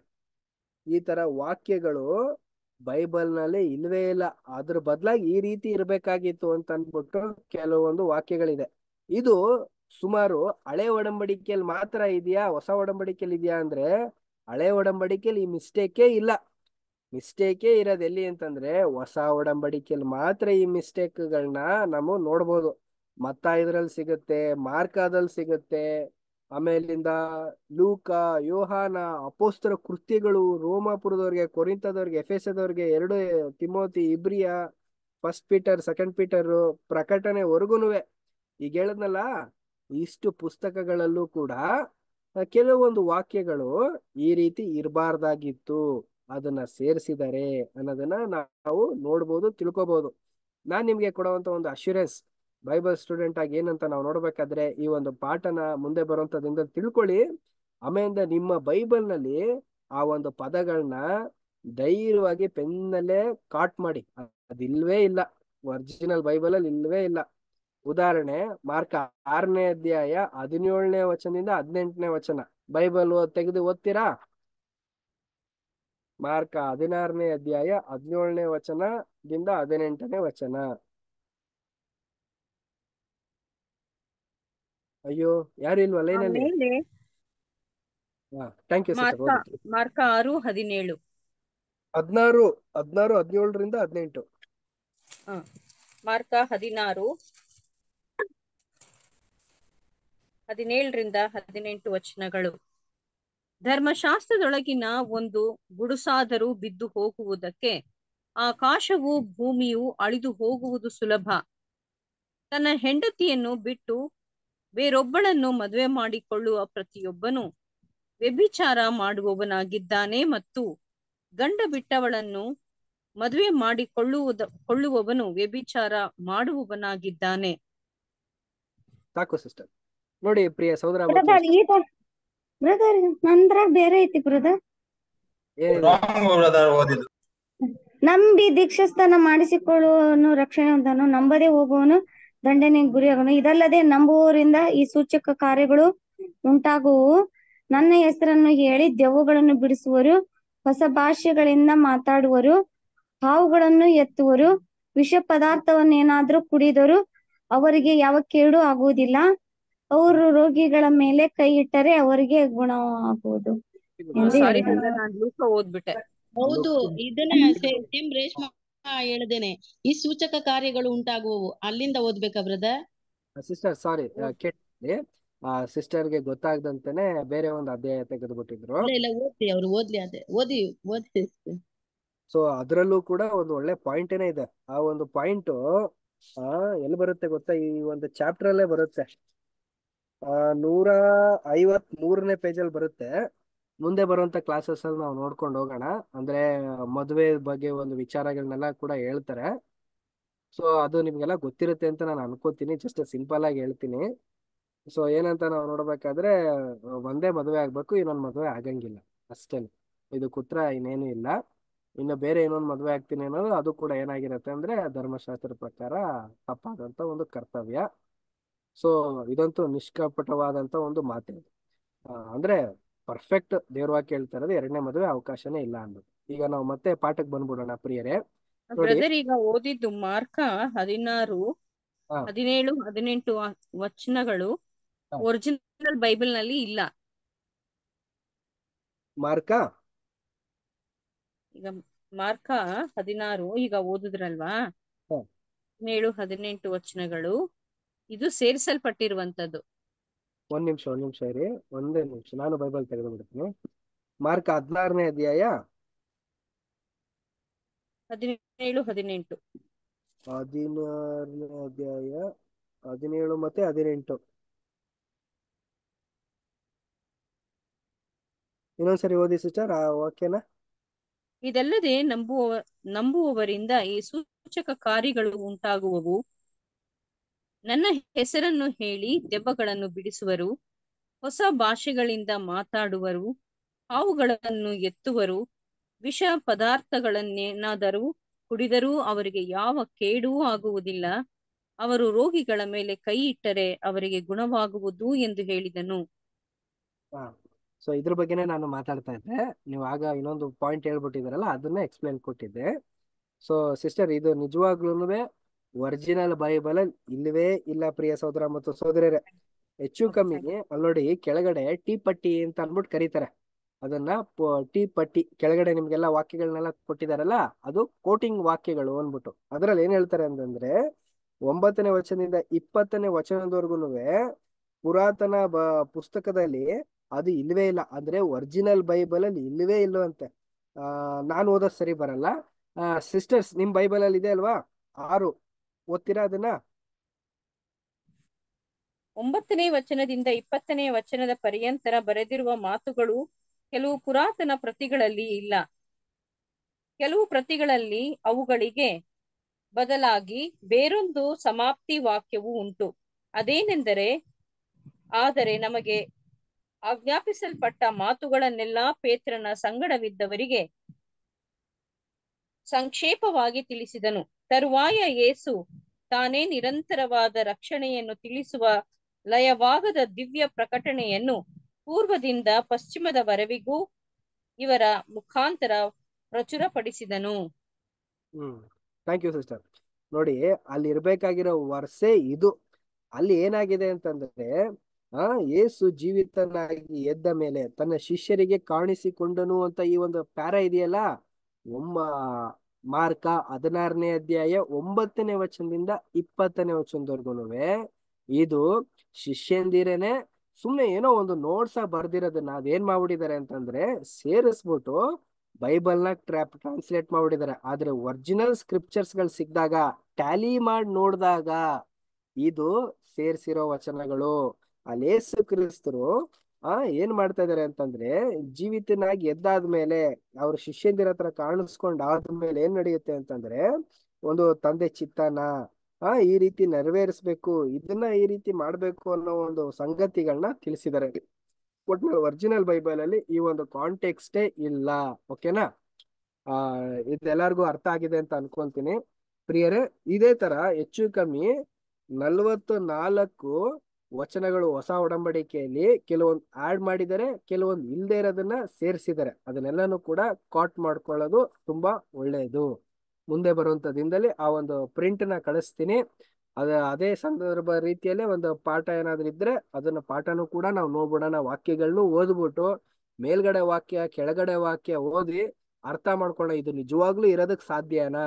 ಈ ತರ ವಾಕ್ಯಗಳು ಬೈಬಲ್ನಲ್ಲಿ ಇಲ್ವೇ ಇಲ್ಲ ಅದ್ರ ಬದಲಾಗಿ ಈ ರೀತಿ ಇರಬೇಕಾಗಿತ್ತು ಅಂತ ಅಂದ್ಬಿಟ್ಟು ಕೆಲವೊಂದು ವಾಕ್ಯಗಳಿದೆ ಇದು ಸುಮಾರು ಹಳೆ ಒಡಂಬಡಿಕೆಯಲ್ಲಿ ಮಾತ್ರ ಇದೆಯಾ ಹೊಸ ಒಡಂಬಡಿಕೆಯಲ್ಲಿ ಇದೆಯಾ ಅಂದ್ರೆ ಹಳೆ ಒಡಂಬಡಿಕೆಯಲ್ಲಿ ಈ ಮಿಸ್ಟೇಕೇ ಇಲ್ಲ ಮಿಸ್ಟೇಕೇ ಇರೋದು ಎಲ್ಲಿ ಅಂತಂದ್ರೆ ಹೊಸ ಒಡಂಬಡಿಕೆಯಲ್ಲಿ ಮಾತ್ರ ಈ ಮಿಸ್ಟೇಕ್ಗಳನ್ನ ನಾವು ನೋಡ್ಬೋದು ಮತ್ತ ಇದ್ರಲ್ಲಿ ಸಿಗುತ್ತೆ ಮಾರ್ಕಾದಲ್ಲಿ ಸಿಗುತ್ತೆ ಆಮೇಲಿಂದ ಲೂಕ ಯೋಹಾನ ಅಪೋಸ್ತರ ಕೃತ್ಯಗಳು ರೋಮಾಪುರದವ್ರಿಗೆ ಕೊರಿಂತದವ್ರಿಗೆ ಎಫೆಸದವ್ರಿಗೆ ಎರಡು ತಿಮೋತಿ ಇಬ್ರಿಯ ಫಸ್ಟ್ ಪೀಟರ್ ಸೆಕೆಂಡ್ ಪೀಟರ್ ಪ್ರಕಟಣೆವರೆಗೂನುವೆ ಈಗ ಹೇಳದ್ನಲ್ಲ ಇಷ್ಟು ಪುಸ್ತಕಗಳಲ್ಲೂ ಕೂಡ ಕೆಲವೊಂದು ವಾಕ್ಯಗಳು ಈ ರೀತಿ ಇರಬಾರ್ದಾಗಿತ್ತು ಅದನ್ನ ಸೇರಿಸಿದ್ದಾರೆ ಅನ್ನೋದನ್ನ ನಾವು ನೋಡ್ಬೋದು ತಿಳ್ಕೊಬಹುದು ನಾನ್ ನಿಮ್ಗೆ ಕೊಡುವಂತ ಒಂದು ಅಶ್ಯೂರೆನ್ಸ್ ಬೈಬಲ್ ಸ್ಟೂಡೆಂಟ್ ಆಗಿ ಏನಂತ ನಾವು ನೋಡ್ಬೇಕಾದ್ರೆ ಈ ಒಂದು ಪಾಠನ ಮುಂದೆ ಬರುವಂತದಿಂದ ತಿಳ್ಕೊಳ್ಳಿ ಆಮೇಲೆ ನಿಮ್ಮ ಬೈಬಲ್ ನಲ್ಲಿ ಆ ಒಂದು ಪದಗಳನ್ನ ಧೈರ್ಯವಾಗಿ ಪೆನ್ನಲ್ಲೇ ಕಾಟ್ ಮಾಡಿ ಅದಿಲ್ವೇ ಇಲ್ಲ ಒರಿಜಿನಲ್ ಬೈಬಲ್ ಅಲ್ಲಿ ಇಲ್ವೇ ಇಲ್ಲ ಉದಾಹರಣೆ ಮಾರ್ಕ ಆರನೇ ಅಧ್ಯಾಯ ಹದಿನೇಳನೇ ವಚನದಿಂದ ಹದಿನೆಂಟನೇ ವಚನ ಬೈಬಲ್ ತೆಗೆದು ಓದ್ತೀರಾ ಮಾರ್ಕ ಹದಿನಾರನೇ ಅಧ್ಯಾಯ ಹದಿನೇಳನೇ ವಚನದಿಂದ ಹದಿನೆಂಟನೇ ವಚನ ಅಯ್ಯೋ ಯಾರಿಲ್ವಾ ಲೈನಲ್ಲಿ ಹದಿನೇಳು ಹದಿನಾರು ಹದಿನಾರು ಹದಿನೇಳರಿಂದ ಹದಿನೆಂಟು ಮಾರ್ಕ ಹದಿನಾರು ಹದಿನೇಳರಿಂದ ಹದಿನೆಂಟು ವಚನಗಳು ಧರ್ಮಶಾಸ್ತ್ರದೊಳಗಿನ ಒಂದು ಗುಡುಸಾದರೂ ಬಿದ್ದು ಹೋಗುವುದಕ್ಕೆ ಆಕಾಶವು ಭೂಮಿಯು ಅಳಿದು ಹೋಗುವುದು ಸುಲಭ ತನ್ನ ಹೆಂಡತಿಯನ್ನು ಬಿಟ್ಟು ಬೇರೊಬ್ಬಳನ್ನು ಮದುವೆ ಮಾಡಿಕೊಳ್ಳುವ ಪ್ರತಿಯೊಬ್ಬನು ವ್ಯಭಿಚಾರ ಮಾಡುವವನಾಗಿದ್ದಾನೆ ಮತ್ತು ಗಂಡ ಬಿಟ್ಟವಳನ್ನು ಮದುವೆ ಮಾಡಿಕೊಳ್ಳುವುದ ಕೊಳ್ಳುವವನು ವ್ಯಭಿಚಾರ ಮಾಡುವವನಾಗಿದ್ದಾನೆ ಸಿಸ್ಟರ್ ನೋಡಿ ಪ್ರಿಯ ಸಹೋದರ ಬ್ರದರ್ ನಂದ್ರಾಗ ಬೇರೆ ಐತಿ ಬ್ರದರ್ ನಂಬಿ ದೀಕ್ಷಾಸ್ಥಾನ ಮಾಡಿಸಿಕೊಳ್ಳುವನು ರಕ್ಷಣೆ ಹೊಂದನು ನಂಬದೇ ಹೋಗುವನು ದಂಡನೆ ಗುರಿಯಾಗನು ಇದಲ್ಲದೆ ನಂಬುವವರಿಂದ ಈ ಸೂಚಕ ಕಾರ್ಯಗಳು ಉಂಟಾಗುವು ನನ್ನ ಹೆಸರನ್ನು ಹೇಳಿ ದೆವ್ವಗಳನ್ನು ಬಿಡಿಸುವರು ಹೊಸ ಭಾಷೆಗಳಿಂದ ಮಾತಾಡುವರು ಹಾವುಗಳನ್ನು ಎತ್ತುವರು ವಿಷ ಪದಾರ್ಥವನ್ನೇನಾದ್ರೂ ಕುಡಿದರು ಅವರಿಗೆ ಯಾವ ಕೇಡು ಆಗುವುದಿಲ್ಲ ಅವರು ರೋಗಿಗಳ ಮೇಲೆ ಕೈ ಇಟ್ಟರೆ ಅವರಿಗೆ ಗುಣವಾಗುವುದು ಓದ್ಬಿಟ್ಟೆ ಹೌದು ಇದನ್ನ ಸೇಮ್ ರೇಷ್ಮ ಹೇಳ್ದೇನೆ ಈ ಸೂಚಕ ಕಾರ್ಯಗಳು ಉಂಟಾಗುವವು ಅಲ್ಲಿಂದ ಓದ್ಬೇಕಾ ಬ್ರದರ್ ಸಿಸ್ಟರ್ ಸಾರಿ ಕೇಳಿ ಸಿಸ್ಟರ್ ಗೆ ಗೊತ್ತಾಗದಂತಾನೆ ಬೇರೆ ಒಂದು ಅಧ್ಯಾಯ ತೆಗೆದುಬಿಟ್ಟಿದ್ರು ಇಲ್ಲ ಓದ್ಲಿ ಅವ್ರು ಓದ್ಲಿ ಅದೇ ಓದಿ ಓದಿ ಸೊ ಅದರಲ್ಲೂ ಕೂಡ ಒಂದು ಒಳ್ಳೆ ಪಾಯಿಂಟ್ ಏನೇ ಇದೆ ಆ ಒಂದು ಪಾಯಿಂಟ್ ಎಲ್ಲಿ ಬರುತ್ತೆ ಗೊತ್ತಾ ಈ ಒಂದು ಚಾಪ್ಟರ್ ಅಲ್ಲೇ ಬರುತ್ತೆ ಆ ನೂರ ಐವತ್ ಮೂರನೇ ಪೇಜಲ್ಲಿ ಬರುತ್ತೆ ಮುಂದೆ ಬರುವಂತ ಕ್ಲಾಸಸ್ ಅಲ್ಲಿ ನಾವು ನೋಡ್ಕೊಂಡು ಹೋಗೋಣ ಅಂದ್ರೆ ಮದುವೆ ಬಗ್ಗೆ ಒಂದು ವಿಚಾರಗಳನ್ನೆಲ್ಲ ಕೂಡ ಹೇಳ್ತಾರೆ ಸೊ ಅದು ನಿಮ್ಗೆಲ್ಲ ಗೊತ್ತಿರುತ್ತೆ ಅಂತ ನಾನು ಅನ್ಕೋತೀನಿ ಜಸ್ಟ್ ಸಿಂಪಲ್ ಆಗಿ ಹೇಳ್ತೀನಿ ಸೊ ಏನಂತ ನಾವು ನೋಡ್ಬೇಕಾದ್ರೆ ಒಂದೇ ಮದುವೆ ಆಗ್ಬೇಕು ಇನ್ನೊಂದು ಮದುವೆ ಆಗಂಗಿಲ್ಲ ಅಷ್ಟೇ ಇದು ಕುತ್ರ ಇನ್ನೇನು ಇಲ್ಲ ಇನ್ನು ಬೇರೆ ಇನ್ನೊಂದು ಮದುವೆ ಆಗ್ತೀನಿ ಅನ್ನೋದು ಅದು ಕೂಡ ಏನಾಗಿರುತ್ತೆ ಅಂದ್ರೆ ಧರ್ಮಶಾಸ್ತ್ರ ಪ್ರಕಾರ ತಪ್ಪಾದಂತ ಒಂದು ಕರ್ತವ್ಯ ಸೊ ಇದಂತೂ ನಿಷ್ಕಪಟವಾದಂತ ಒಂದು ಮಾತೆ ಅಂದ್ರೆ ಪರ್ಫೆಕ್ಟ್ ದೇವ್ರವಾಗಿ ಕೇಳ್ತಾ ಇರೋದು ಎರಡನೇ ಮದುವೆ ಅವಕಾಶನೇ ಇಲ್ಲ ಅನ್ನೋದು ಈಗ ನಾವು ಮತ್ತೆ ಪಾಠಕ್ಕೆ ಬಂದ್ಬಿಡೋಣ ಪ್ರಿಯರೇ ಈಗ ಓದಿದ್ದು ಮಾರ್ಕ ಹದಿನಾರು ಹದಿನೇಳು ಹದಿನೆಂಟು ವಚನಗಳು ಒರಿಜಿನಲ್ ಬೈಬಲ್ ನಲ್ಲಿ ಇಲ್ಲ ಮಾರ್ಕ ಈಗ ಮಾರ್ಕ ಹದಿನಾರು ಈಗ ಓದಿದ್ರಲ್ವಾ ಹದಿನೇಳು ಹದಿನೆಂಟು ವಚನಗಳು ಇದು ಸೇರಿಸಲ್ಪಟ್ಟಿರುವಂತದ್ದು ಒಂದ್ ನಿಮಿಷ ಒಂದ್ ನಿಮಿಷ ಇರಿ ಒಂದೇ ನಿಮಿಷ ನಾನು ಬೈಬಲ್ ತೆಗೆದು ಬಿಡ್ತೀನಿ ಮಾರ್ಕ್ ಹದಿನಾರನೇ ಅಧ್ಯಾಯ ಹದಿನೇಳು ಹದಿನೆಂಟು ಹದಿನಾರನೇ ಅಧ್ಯಾಯ ಹದಿನೇಳು ಮತ್ತೆ ಹದಿನೆಂಟು ಇನ್ನೊಂದ್ಸರಿ ಓದಿ ಸಿಸ್ಟರ್ ಆ ವಾಕ್ಯನ ಇದಲ್ಲದೆ ನಂಬುವ ನಂಬುವವರಿಂದ ಈ ಸೂಚಕ ಕಾರ್ಯಗಳು ಉಂಟಾಗುವವು ನನ್ನ ಹೆಸರನ್ನು ಹೇಳಿ ದೆಬ್ಬಗಳನ್ನು ಬಿಡಿಸುವರು ಹೊಸ ಭಾಷೆಗಳಿಂದ ಮಾತಾಡುವರು ಹಾವುಗಳನ್ನು ಎತ್ತುವರು ವಿಷ ಪದಾರ್ಥಗಳನ್ನೇನಾದರೂ ಕುಡಿದರೂ ಅವರಿಗೆ ಯಾವ ಕೇಡೂ ಆಗುವುದಿಲ್ಲ ಅವರು ರೋಗಿಗಳ ಮೇಲೆ ಕೈ ಇಟ್ಟರೆ ಅವರಿಗೆ ಗುಣವಾಗುವುದು ಎಂದು ಹೇಳಿದನು ಸೊ ಇದ್ರ ಬಗ್ಗೆನೇ ನಾನು ಮಾತಾಡ್ತಾ ಇದ್ದೆ ನೀವು ಆಗ ಇನ್ನೊಂದು ಪಾಯಿಂಟ್ ಹೇಳ್ಬಿಟ್ಟಿದ್ರಲ್ಲ ಅದನ್ನ ಎಕ್ಸ್ಪ್ಲೇನ್ ಕೊಟ್ಟಿದ್ದೆ ಸೊ ಸಿಸ್ಟರ್ ಇದು ನಿಜವಾಗ್ಲೂ ಒರಿಜಿನಲ್ ಬೈಬಲ್ ಇಲ್ಲವೇ ಇಲ್ಲ ಪ್ರಿಯ ಸಹೋದರ ಮತ್ತು ಸಹೋದರರೇ ಹೆಚ್ಚು ಕಮ್ಮಿ ಅಲ್ಲಿ ಕೆಳಗಡೆ ಟಿ ಪಟ್ಟಿ ಅಂತ ಅನ್ಬಿಟ್ಟು ಕರೀತಾರೆ ಅದನ್ನ ಟಿ ಪಟ್ಟಿ ಕೆಳಗಡೆ ನಿಮ್ಗೆಲ್ಲ ವಾಕ್ಯಗಳನ್ನೆಲ್ಲ ಕೊಟ್ಟಿದಾರಲ್ಲ ಅದು ಕೋಟಿಂಗ್ ವಾಕ್ಯಗಳು ಅನ್ಬಿಟ್ಟು ಅದ್ರಲ್ಲಿ ಏನ್ ಹೇಳ್ತಾರೆ ಅಂತಂದ್ರೆ ಒಂಬತ್ತನೇ ವಚನದಿಂದ ಇಪ್ಪತ್ತನೇ ವಚನದವರೆಗೂ ಪುರಾತನ ಬ ಪುಸ್ತಕದಲ್ಲಿ ಅದು ಇಲ್ವೇ ಇಲ್ಲ ಅಂದ್ರೆ ಒರಿಜಿನಲ್ ಬೈಬಲ್ ಅಲ್ಲಿ ಇಲ್ವೇ ಇಲ್ಲವಂತೆ ಆ ನಾನು ಓದೋದ್ ಸರಿ ಬರಲ್ಲ ಸಿಸ್ಟರ್ಸ್ ನಿಮ್ ಬೈಬಲ್ ಅಲ್ಲಿ ಇದೆ ಅಲ್ವಾ ಆರು ಓದ್ತೀರಾ ಅದನ್ನ ಒಂಬತ್ತನೇ ವಚನದಿಂದ ಇಪ್ಪತ್ತನೇ ವಚನದ ಪರ್ಯಂತರ ಬರೆದಿರುವ ಮಾತುಗಳು ಕೆಲವು ಪುರಾತನ ಪ್ರತಿಗಳಲ್ಲಿ ಇಲ್ಲ ಕೆಲವು ಪ್ರತಿಗಳಲ್ಲಿ ಅವುಗಳಿಗೆ ಬದಲಾಗಿ ಬೇರೊಂದು ಸಮಾಪ್ತಿ ವಾಕ್ಯವು ಉಂಟು ಅದೇನೆಂದರೆ ಆದರೆ ನಮಗೆ ಆಜ್ಞಾಪಿಸಲ್ಪಟ್ಟ ಮಾತುಗಳನ್ನೆಲ್ಲಾ ಪೇತ್ರನ ಸಂಗಡವಿದ್ದವರಿಗೆ ಸಂಕ್ಷೇಪವಾಗಿ ತಿಳಿಸಿದನು ತರುವಾಯ ಏಸು ತಾನೇ ನಿರಂತರವಾದ ರಕ್ಷಣೆಯನ್ನು ತಿಳಿಸುವ ಲಯವಾಗದ ದಿವ್ಯ ಪ್ರಕಟಣೆಯನ್ನು ಪೂರ್ವದಿಂದ ಪಶ್ಚಿಮದ ವರೆವಿಗೂ ಇವರ ಮುಖಾಂತರ ಪ್ರಚುರಪಡಿಸಿದನು ಥ್ಯಾಂಕ್ ಯು ಸಿಸ್ಟರ್ ನೋಡಿ ಅಲ್ಲಿ ಇರ್ಬೇಕಾಗಿರೋ ವರ್ಷೆ ಇದು ಅಲ್ಲಿ ಏನಾಗಿದೆ ಅಂತಂದ್ರೆ ಆ ಏಸು ಜೀವಿತನಾಗಿ ಎದ್ದ ಮೇಲೆ ತನ್ನ ಶಿಷ್ಯರಿಗೆ ಕಾಣಿಸಿಕೊಂಡನು ಅಂತ ಈ ಒಂದು ಪ್ಯಾರ ಇದೆಯಲ್ಲ ಒಮ್ಮ ಮಾರ್ಕ ಹದಿನಾರನೇ ಅಧ್ಯಾಯ ಒಂಬತ್ತನೇ ವಚನದಿಂದ ಇಪ್ಪತ್ತನೇ ವಚನದವರೆಗೂ ಇದು ಶಿಷ್ಯಂದಿರೇನೆ ಸುಮ್ನೆ ಏನೋ ಒಂದು ನೋಟ್ಸ ಬರ್ದಿರೋದನ್ನ ಅದೇನ್ ಮಾಡ್ಬಿಟ್ಟಿದ್ದಾರೆ ಅಂತಂದ್ರೆ ಸೇರಿಸ್ಬಿಟ್ಟು ಬೈಬಲ್ನ ಟ್ರಾಪ್ ಟ್ರಾನ್ಸ್ಲೇಟ್ ಮಾಡ್ಬಿಟ್ಟಿದ್ದಾರೆ ಆದ್ರೆ ಒರಿಜಿನಲ್ ಸ್ಕ್ರಿಪ್ಚರ್ಸ್ ಗಳು ಸಿಕ್ಕಿದಾಗ ಟ್ಯಾಲಿ ಮಾಡಿ ನೋಡಿದಾಗ ಇದು ಸೇರಿಸಿರೋ ವಚನಗಳು ಅಲೇಸು ಕ್ರಿಸ್ತರು ಆ ಏನ್ ಮಾಡ್ತಾ ಇದಾರೆ ಅಂತಂದ್ರೆ ಜೀವಿತನಾಗಿ ಎದ್ದಾದ್ಮೇಲೆ ಅವ್ರ ಶಿಷ್ಯಂದಿರ ಹತ್ರ ಕಾಣಿಸ್ಕೊಂಡ್ ಆದ್ಮೇಲೆ ಏನ್ ನಡೆಯುತ್ತೆ ಅಂತಂದ್ರೆ ಒಂದು ತಂದೆ ಚಿತ್ತನ ಆ ಈ ರೀತಿ ನೆರವೇರಿಸ್ಬೇಕು ಇದನ್ನ ಈ ರೀತಿ ಮಾಡ್ಬೇಕು ಅನ್ನೋ ಒಂದು ಸಂಗತಿಗಳನ್ನ ತಿಳಿಸಿದ್ದಾರೆ ಒಟ್ನಲ್ಲಿ ಒರಿಜಿನಲ್ ಬೈಬಲ್ ಅಲ್ಲಿ ಈ ಒಂದು ಕಾಂಟೆಕ್ಸ್ಟೇ ಇಲ್ಲ ಓಕೆನಾ ಆ ಇದೆಲ್ಲರಿಗೂ ಅರ್ಥ ಆಗಿದೆ ಅಂತ ಅನ್ಕೊಂತೀನಿ ಪ್ರಿಯರೇ ಇದೇ ತರ ಹೆಚ್ಚು ಕಮ್ಮಿ ನಲ್ವತ್ತು ನಾಲ್ಕು ವಚನಗಳು ಹೊಸ ಒಡಂಬಡಿಕೆಯಲ್ಲಿ ಕೆಲವೊಂದು ಆಡ್ ಮಾಡಿದರೆ ಕೆಲವೊಂದು ಇಲ್ಲದೆ ಇರೋದನ್ನ ಸೇರಿಸಿದರೆ ಅದನ್ನೆಲ್ಲನು ಕೂಡ ಕಾಟ್ ಮಾಡ್ಕೊಳ್ಳೋದು ತುಂಬಾ ಒಳ್ಳೆಯದು ಮುಂದೆ ಬರುವಂತ ದಿನದಲ್ಲಿ ಆ ಒಂದು ಪ್ರಿಂಟ್ ನ ಕಳಿಸ್ತೀನಿ ಅದ ಅದೇ ಸಂದರ್ಭ ರೀತಿಯಲ್ಲೇ ಒಂದು ಪಾಠ ಏನಾದ್ರು ಇದ್ರೆ ಅದನ್ನ ಪಾಠನು ಕೂಡ ನಾವು ನೋಡ್ಬಿಡೋಣ ವಾಕ್ಯಗಳನ್ನು ಓದ್ಬಿಟ್ಟು ಮೇಲ್ಗಡೆ ವಾಕ್ಯ ಕೆಳಗಡೆ ವಾಕ್ಯ ಓದಿ ಅರ್ಥ ಮಾಡ್ಕೊಳ್ಳೋಣ ಇದು ನಿಜವಾಗ್ಲೂ ಇರೋದಕ್ಕೆ ಸಾಧ್ಯನಾ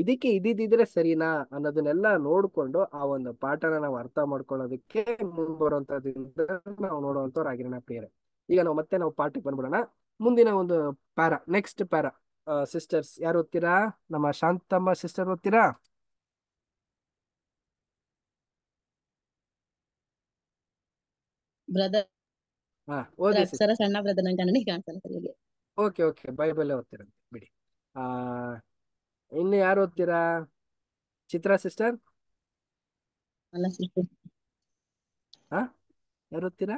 ಇದಕ್ಕೆ ಇದಿದ್ರೆ ಸರಿನಾ ಅನ್ನೋದನ್ನೆಲ್ಲ ನೋಡ್ಕೊಂಡು ಆ ಒಂದು ಪಾಠನ ನಾವು ಅರ್ಥ ಮಾಡ್ಕೊಳ್ಳೋದಕ್ಕೆ ಮುಂಬರುವಂತದ್ರಿಂದ ನಾವು ನೋಡುವಂತವ್ರು ಪ್ರಿಯರೆ ಈಗ ನಾವು ಮತ್ತೆ ನಾವು ಪಾಠಕ್ಕೆ ಬಂದ್ಬಿಡೋಣ ಮುಂದಿನ ಒಂದು ಪ್ಯಾರಾ ನೆಕ್ಸ್ಟ್ ಪ್ಯಾರಾ ಸಿಸ್ಟರ್ಸ್ ಯಾರು ಓದ್ತೀರಾ ನಮ್ಮ ಶಾಂತಮ್ಮ ಸಿಸ್ಟರ್ ಓದ್ತೀರಾ ಬ್ರದರ್ ಸಣ್ಣ ಬ್ರದರ್ ನಂಗೆ ಓಕೆ ಓಕೆ ಬೈಬಲ್ ಓದ್ತೀರಂತೆ ಬಿಡಿ ಆ ಇನ್ನು ಯಾರು ಓದ್ತೀರಾ ಚಿತ್ರಾ ಸಿಸ್ಟರ್ ಅಲ್ಲ ಸಿಸ್ಟರ್ ಹಾ ಯಾರು ಓದ್ತೀರಾ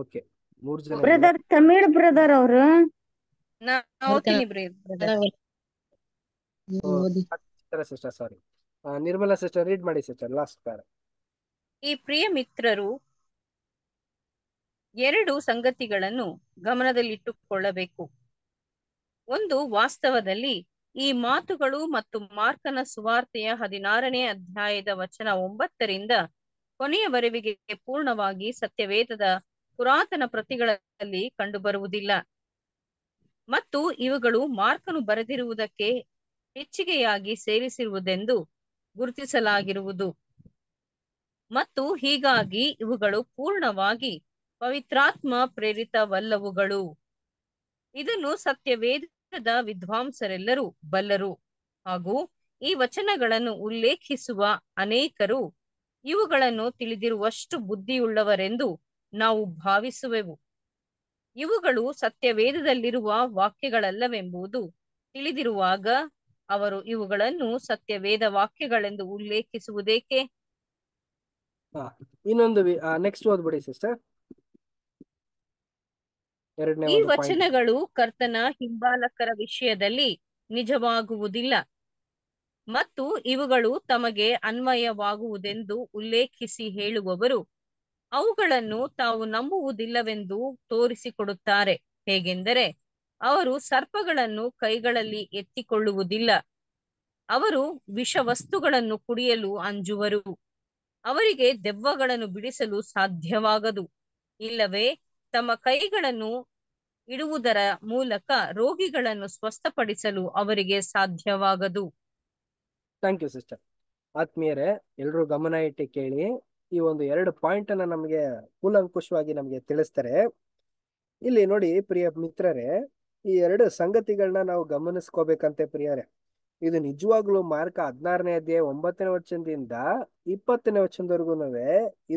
ಓಕೆ ಮೂರು ಜನ ಬ್ರದರ್ ತಮಿಳ್ ಬ್ರದರ್ ಅವರು Chitra sister sorry Nirmala sister read ಮಾಡಿ ಸಿಸ್ಟರ್ ಲಾಸ್ಟ್ ಪ್ಯಾರ ಈ ಪ್ರಿಯ ಮಿತ್ರರು ಎರಡು ಸಂಗತಿಗಳನ್ನು ಗಮನದಲ್ಲಿಟ್ಟುಕೊಳ್ಳಬೇಕು ಒಂದು ವಾಸ್ತವದಲ್ಲಿ ಈ ಮಾತುಗಳು ಮತ್ತು ಮಾರ್ಕನ ಸುವಾರ್ತೆಯ ಹದಿನಾರನೇ ಅಧ್ಯಾಯದ ವಚನ ಒಂಬತ್ತರಿಂದ ಕೊನೆಯವರೆವಿಗೆ ಪೂರ್ಣವಾಗಿ ಸತ್ಯವೇದದ ಪುರಾತನ ಪ್ರತಿಗಳಲ್ಲಿ ಕಂಡುಬರುವುದಿಲ್ಲ ಮತ್ತು ಇವುಗಳು ಮಾರ್ಕನು ಬರೆದಿರುವುದಕ್ಕೆ ಹೆಚ್ಚಿಗೆಯಾಗಿ ಸೇರಿಸಿರುವುದೆಂದು ಗುರುತಿಸಲಾಗಿರುವುದು ಮತ್ತು ಹೀಗಾಗಿ ಇವುಗಳು ಪೂರ್ಣವಾಗಿ ಪವಿತ್ರಾತ್ಮ ಪ್ರೇರಿತವಲ್ಲವುಗಳು ಇದನ್ನು ಸತ್ಯವೇದದ ವಿದ್ವಾಂಸರೆಲ್ಲರೂ ಬಲ್ಲರು ಹಾಗೂ ಈ ವಚನಗಳನ್ನು ಉಲ್ಲೇಖಿಸುವ ಅನೇಕರು ಇವುಗಳನ್ನು ತಿಳಿದಿರುವಷ್ಟು ಬುದ್ಧಿಯುಳ್ಳವರೆಂದು ನಾವು ಭಾವಿಸುವೆವು ಇವುಗಳು ಸತ್ಯವೇದದಲ್ಲಿರುವ ವಾಕ್ಯಗಳಲ್ಲವೆಂಬುದು ತಿಳಿದಿರುವಾಗ ಅವರು ಇವುಗಳನ್ನು ಸತ್ಯವೇದ ವಾಕ್ಯಗಳೆಂದು ಉಲ್ಲೇಖಿಸುವುದೇಕೆ ಇನ್ನೊಂದು ನೆಕ್ಸ್ಟ್ ಓದ್ಬಿಡಿ ಸಿಸ್ಟರ್ ಈ ವಚನಗಳು ಕರ್ತನ ಹಿಂಬಾಲಕರ ವಿಷಯದಲ್ಲಿ ನಿಜವಾಗುವುದಿಲ್ಲ ಮತ್ತು ಇವುಗಳು ತಮಗೆ ಅನ್ವಯವಾಗುವುದೆಂದು ಉಲ್ಲೇಖಿಸಿ ಹೇಳುವವರು ಅವುಗಳನ್ನು ತಾವು ನಂಬುವುದಿಲ್ಲವೆಂದು ತೋರಿಸಿಕೊಡುತ್ತಾರೆ ಹೇಗೆಂದರೆ ಅವರು ಸರ್ಪಗಳನ್ನು ಕೈಗಳಲ್ಲಿ ಎತ್ತಿಕೊಳ್ಳುವುದಿಲ್ಲ ಅವರು ವಿಷ ವಸ್ತುಗಳನ್ನು ಕುಡಿಯಲು ಅಂಜುವರು ಅವರಿಗೆ ದೆವ್ವಗಳನ್ನು ಬಿಡಿಸಲು ಸಾಧ್ಯವಾಗದು ಇಲ್ಲವೇ ತಮ್ಮ ಕೈಗಳನ್ನು ಇಡುವುದರ ಮೂಲಕ ರೋಗಿಗಳನ್ನು ಸ್ವಸ್ಥಪಡಿಸಲು ಅವರಿಗೆ ಸಾಧ್ಯವಾಗದು ಥ್ಯಾಂಕ್ ಯು ಸಿಸ್ಟರ್ ಆತ್ಮೀಯರೇ ಎಲ್ಲರೂ ಗಮನ ಇಟ್ಟು ಕೇಳಿ ಈ ಒಂದು ಎರಡು ಪಾಯಿಂಟ್ ಅನ್ನ ನಮಗೆ ಕೂಲಂಕುಷವಾಗಿ ನಮಗೆ ತಿಳಿಸ್ತಾರೆ ಇಲ್ಲಿ ನೋಡಿ ಪ್ರಿಯ ಮಿತ್ರರೇ ಈ ಎರಡು ಸಂಗತಿಗಳನ್ನ ನಾವು ಗಮನಿಸ್ಕೋಬೇಕಂತೆ ಪ್ರಿಯರೇ ಇದು ನಿಜವಾಗ್ಲೂ ಮಾರ್ಕ ಹದಿನಾರನೇ ಅಧ್ಯಾಯ ಒಂಬತ್ತನೇ ವಚನದಿಂದ ಇಪ್ಪತ್ತನೇ ವಚನದವರೆಗೂ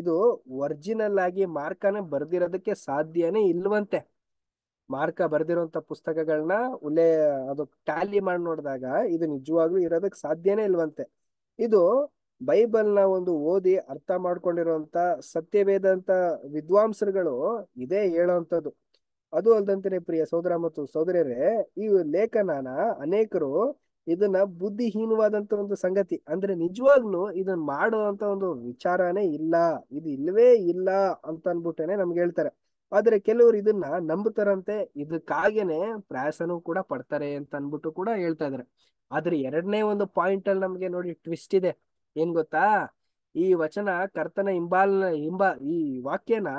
ಇದು ಒರಿಜಿನಲ್ ಆಗಿ ಮಾರ್ಕನ ಬರ್ದಿರೋದಕ್ಕೆ ಸಾಧ್ಯನೇ ಇಲ್ವಂತೆ ಮಾರ್ಕ ಬರ್ದಿರೋಂತ ಪುಸ್ತಕಗಳನ್ನ ಉಲ್ಲೇ ಅದು ಟ್ಯಾಲಿ ಮಾಡಿ ನೋಡಿದಾಗ ಇದು ನಿಜವಾಗ್ಲೂ ಇರೋದಕ್ಕೆ ಸಾಧ್ಯನೇ ಇಲ್ವಂತೆ ಇದು ನ ಒಂದು ಓದಿ ಅರ್ಥ ಮಾಡ್ಕೊಂಡಿರುವಂತ ಅಂತ ವಿದ್ವಾಂಸರುಗಳು ಇದೇ ಹೇಳುವಂಥದ್ದು ಅದು ಅಲ್ದಂತೇನೆ ಪ್ರಿಯ ಸೋದರ ಮತ್ತು ಸೋದರಿಯರೇ ಈ ಲೇಖನನ ಅನೇಕರು ಇದನ್ನ ಬುದ್ಧಿಹೀನವಾದಂತ ಒಂದು ಸಂಗತಿ ಅಂದ್ರೆ ನಿಜವಾಗ್ಲು ಇದನ್ನ ಮಾಡುವಂತ ಒಂದು ವಿಚಾರನೇ ಇಲ್ಲ ಇದು ಇಲ್ವೇ ಇಲ್ಲ ಅಂತ ಅನ್ಬಿಟ್ಟೇನೆ ನಮ್ಗೆ ಹೇಳ್ತಾರೆ ಆದ್ರೆ ಕೆಲವರು ಇದನ್ನ ನಂಬುತ್ತಾರಂತೆ ಇದಕ್ಕಾಗೇನೆ ಪ್ರಯಾಸನೂ ಕೂಡ ಪಡ್ತಾರೆ ಅಂತ ಅನ್ಬಿಟ್ಟು ಕೂಡ ಹೇಳ್ತಾ ಇದಾರೆ ಆದ್ರೆ ಎರಡನೇ ಒಂದು ಪಾಯಿಂಟ್ ಅಲ್ಲಿ ನಮ್ಗೆ ನೋಡಿ ಟ್ವಿಸ್ಟ್ ಇದೆ ಏನ್ ಗೊತ್ತಾ ಈ ವಚನ ಕರ್ತನ ಹಿಂಬಾಲ ಹಿಂಬಾ ಈ ವಾಕ್ಯನ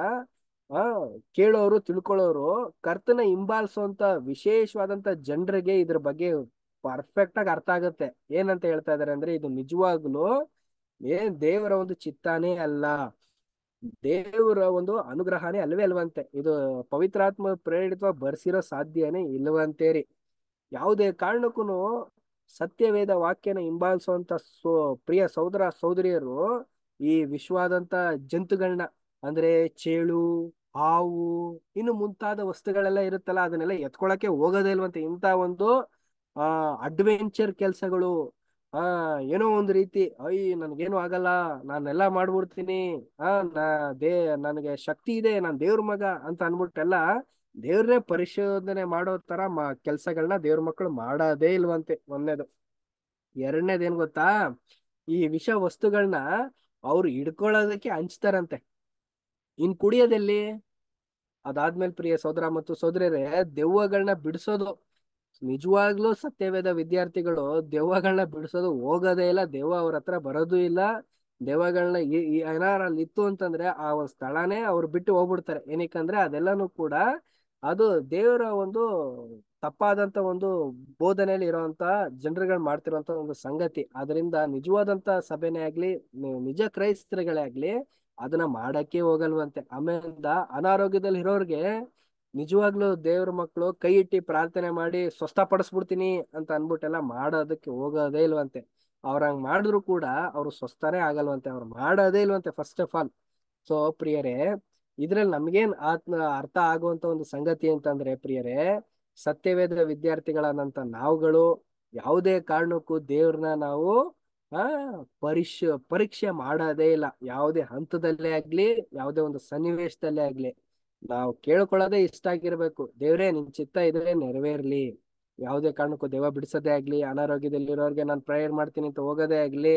ಆ ಕೇಳೋರು ತಿಳ್ಕೊಳ್ಳೋರು ಕರ್ತನ ಹಿಂಬಾಲಿಸುವಂತ ವಿಶೇಷವಾದಂತ ಜನರಿಗೆ ಇದ್ರ ಬಗ್ಗೆ ಪರ್ಫೆಕ್ಟ್ ಆಗಿ ಅರ್ಥ ಆಗುತ್ತೆ ಏನಂತ ಹೇಳ್ತಾ ಇದಾರೆ ಅಂದ್ರೆ ಇದು ನಿಜವಾಗ್ಲು ಏನ್ ದೇವರ ಒಂದು ಚಿತ್ತಾನೇ ಅಲ್ಲ ದೇವರ ಒಂದು ಅನುಗ್ರಹನೇ ಅಲ್ವೇ ಅಲ್ವಂತೆ ಇದು ಪವಿತ್ರಾತ್ಮ ಪ್ರೇರಿತವಾಗಿ ಬರ್ಸಿರೋ ಸಾಧ್ಯನೇ ಇಲ್ವಂತೇರಿ ಯಾವುದೇ ಕಾರಣಕ್ಕೂ ಸತ್ಯವೇದ ವಾಕ್ಯನ ಹಿಂಬಾಲಿಸುವಂತ ಸೋ ಪ್ರಿಯ ಸಹೋದರ ಸೋದರಿಯರು ಈ ವಿಶ್ವಾದಂತ ಜಂತುಗಳನ್ನ ಅಂದ್ರೆ ಚೇಳು ಹಾವು ಇನ್ನು ಮುಂತಾದ ವಸ್ತುಗಳೆಲ್ಲ ಇರುತ್ತಲ್ಲ ಅದನ್ನೆಲ್ಲ ಎತ್ಕೊಳಕ್ಕೆ ಹೋಗೋದೇ ಇಲ್ವಂತೆ ಇಂತ ಒಂದು ಆ ಅಡ್ವೆಂಚರ್ ಕೆಲಸಗಳು ಆ ಏನೋ ಒಂದ್ ರೀತಿ ಅಯ್ಯ ನನ್ಗೇನು ಆಗಲ್ಲ ನಾನೆಲ್ಲಾ ಮಾಡ್ಬಿಡ್ತೀನಿ ಆ ನಾ ದೇ ನನಗೆ ಶಕ್ತಿ ಇದೆ ನಾನ್ ದೇವ್ರ ಮಗ ಅಂತ ಅನ್ಬಿಟ್ಟೆಲ್ಲ ದೇವ್ರನ್ನೇ ಪರಿಶೋಧನೆ ಮಾಡೋ ತರ ಕೆಲ್ಸಗಳನ್ನ ದೇವ್ರ ಮಕ್ಕಳು ಮಾಡೋದೇ ಇಲ್ವಂತೆ ಒಂದನೇದು ಎರಡನೇದೇನ್ ಗೊತ್ತಾ ಈ ವಿಷ ವಸ್ತುಗಳನ್ನ ಅವ್ರು ಹಿಡ್ಕೊಳ್ಳೋದಕ್ಕೆ ಹಂಚ್ತಾರಂತೆ ಇನ್ ಕುಡಿಯೋದಲ್ಲಿ ಅದಾದ್ಮೇಲೆ ಪ್ರಿಯ ಸೋದರ ಮತ್ತು ಸೋದರಿಯರೇ ದೆವ್ವಗಳನ್ನ ಬಿಡಿಸೋದು ನಿಜವಾಗ್ಲೂ ಸತ್ಯವೇದ ವಿದ್ಯಾರ್ಥಿಗಳು ದೆವ್ವಗಳನ್ನ ಬಿಡಿಸೋದು ಹೋಗೋದೇ ಇಲ್ಲ ದೆವ್ವ ಅವ್ರ ಹತ್ರ ಬರೋದು ಇಲ್ಲ ದೆವ್ವಗಳನ್ನ ಏನಾರ ಅಲ್ಲಿ ಇತ್ತು ಅಂತಂದ್ರೆ ಆ ಒಂದು ಸ್ಥಳನೇ ಅವ್ರು ಬಿಟ್ಟು ಹೋಗ್ಬಿಡ್ತಾರೆ ಏನಕ್ಕಂದ್ರೆ ಅದೆಲ್ಲನೂ ಕೂಡ ಅದು ದೇವರ ಒಂದು ತಪ್ಪಾದಂತ ಒಂದು ಬೋಧನೆಯಲ್ಲಿ ಇರುವಂತ ಜನರುಗಳು ಮಾಡ್ತಿರುವಂತ ಒಂದು ಸಂಗತಿ ಅದರಿಂದ ನಿಜವಾದಂತ ಸಭೆನೇ ಆಗ್ಲಿ ನಿಜ ಕ್ರೈಸ್ತರುಗಳೇ ಆಗ್ಲಿ ಅದನ್ನ ಮಾಡಕ್ಕೆ ಹೋಗಲ್ವಂತೆ ಆಮೇಲಿಂದ ಅನಾರೋಗ್ಯದಲ್ಲಿ ಇರೋರ್ಗೆ ನಿಜವಾಗ್ಲೂ ದೇವ್ರ ಮಕ್ಳು ಕೈ ಇಟ್ಟಿ ಪ್ರಾರ್ಥನೆ ಮಾಡಿ ಸ್ವಸ್ಥ ಪಡಿಸ್ಬಿಡ್ತೀನಿ ಅಂತ ಅನ್ಬಿಟ್ಟೆಲ್ಲ ಮಾಡೋದಕ್ಕೆ ಹೋಗೋದೇ ಇಲ್ವಂತೆ ಅವ್ರ ಹಂಗ್ ಮಾಡಿದ್ರು ಕೂಡ ಅವ್ರು ಸ್ವಸ್ಥನೇ ಆಗಲ್ವಂತೆ ಅವ್ರು ಮಾಡೋದೇ ಇಲ್ವಂತೆ ಫಸ್ಟ್ ಆಫ್ ಆಲ್ ಸೊ ಪ್ರಿಯರೇ ಇದ್ರಲ್ಲಿ ನಮ್ಗೇನ್ ಆತ್ಮ ಅರ್ಥ ಆಗುವಂತ ಒಂದು ಸಂಗತಿ ಅಂತಂದ್ರೆ ಪ್ರಿಯರೇ ಸತ್ಯವೇದ ವಿದ್ಯಾರ್ಥಿಗಳಾದಂತ ನಾವುಗಳು ಯಾವುದೇ ಕಾರಣಕ್ಕೂ ದೇವ್ರನ್ನ ನಾವು ಆ ಪರೀಕ್ಷೆ ಪರೀಕ್ಷೆ ಮಾಡೋದೇ ಇಲ್ಲ ಯಾವುದೇ ಹಂತದಲ್ಲೇ ಆಗ್ಲಿ ಯಾವುದೇ ಒಂದು ಸನ್ನಿವೇಶದಲ್ಲೇ ಆಗ್ಲಿ ನಾವು ಕೇಳ್ಕೊಳ್ಳೋದೇ ಇಷ್ಟ ಆಗಿರ್ಬೇಕು ದೇವ್ರೇ ನಿನ್ ಚಿತ್ತ ಇದ್ರೆ ನೆರವೇರ್ಲಿ ಯಾವುದೇ ಕಾರಣಕ್ಕೂ ದೇವ ಬಿಡಿಸೋದೇ ಆಗ್ಲಿ ಇರೋರ್ಗೆ ನಾನು ಪ್ರೇಯರ್ ಮಾಡ್ತೀನಿ ಅಂತ ಹೋಗೋದೇ ಆಗ್ಲಿ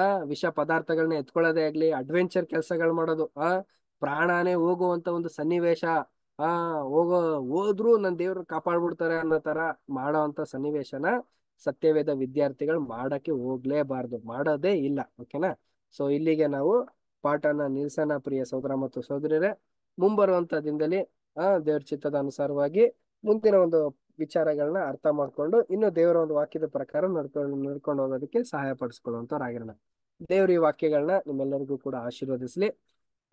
ಆ ವಿಷ ಪದಾರ್ಥಗಳನ್ನ ಎತ್ಕೊಳ್ಳೋದೇ ಆಗ್ಲಿ ಅಡ್ವೆಂಚರ್ ಕೆಲಸಗಳು ಮಾಡೋದು ಆ ಪ್ರಾಣಾನೇ ಹೋಗುವಂತ ಒಂದು ಸನ್ನಿವೇಶ ಆ ಹೋಗೋ ಹೋದ್ರು ನನ್ ದೇವ್ರು ಕಾಪಾಡ್ಬಿಡ್ತಾರೆ ಅನ್ನೋ ತರ ಮಾಡೋ ಅಂತ ಸನ್ನಿವೇಶನ ಸತ್ಯವೇದ ವಿದ್ಯಾರ್ಥಿಗಳು ಮಾಡಕ್ಕೆ ಹೋಗ್ಲೇಬಾರ್ದು ಮಾಡೋದೇ ಇಲ್ಲ ಓಕೆನಾ ಸೊ ಇಲ್ಲಿಗೆ ನಾವು ಪಾಠನ ನಿರ್ಸನ ಪ್ರಿಯ ಸೋದರ ಮತ್ತು ಸೋದರಿರೇ ಮುಂಬರುವಂತ ದಿನದಲ್ಲಿ ಆ ದೇವ್ರ ಚಿತ್ತದ ಅನುಸಾರವಾಗಿ ಮುಂದಿನ ಒಂದು ವಿಚಾರಗಳನ್ನ ಅರ್ಥ ಮಾಡ್ಕೊಂಡು ಇನ್ನು ದೇವರ ಒಂದು ವಾಕ್ಯದ ಪ್ರಕಾರ ನಡ್ಕೊಂಡು ನಡ್ಕೊಂಡು ಹೋಗೋದಕ್ಕೆ ಸಹಾಯ ಆಗಿರೋಣ ದೇವ್ರ ಈ ವಾಕ್ಯಗಳನ್ನ ನಿಮ್ಮೆಲ್ಲರಿಗೂ ಕೂಡ ಆಶೀರ್ವದಿಸ್ಲಿ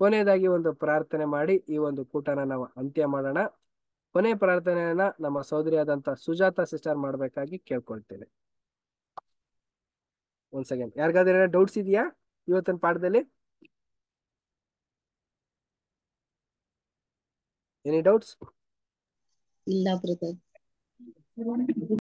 ಕೊನೆಯದಾಗಿ ಒಂದು ಪ್ರಾರ್ಥನೆ ಮಾಡಿ ಈ ಒಂದು ಕೂಟನ ನಾವು ಅಂತ್ಯ ಮಾಡೋಣ ಕೊನೆ ಪ್ರಾರ್ಥನೆಯನ್ನ ನಮ್ಮ ಸಹೋದರಿಯಾದಂತ ಸುಜಾತ ಸಿಸ್ಟರ್ ಮಾಡ್ಬೇಕಾಗಿ ಕೇಳ್ಕೊಳ್ತೇನೆ ಒಂದ್ ಸೆಕೆಂಡ್ ಯಾರಿಗಾದ್ರೆ ಡೌಟ್ಸ್ ಇದೆಯಾ ಇವತ್ತಿನ ಪಾಠದಲ್ಲಿ Any doubts? No, brother.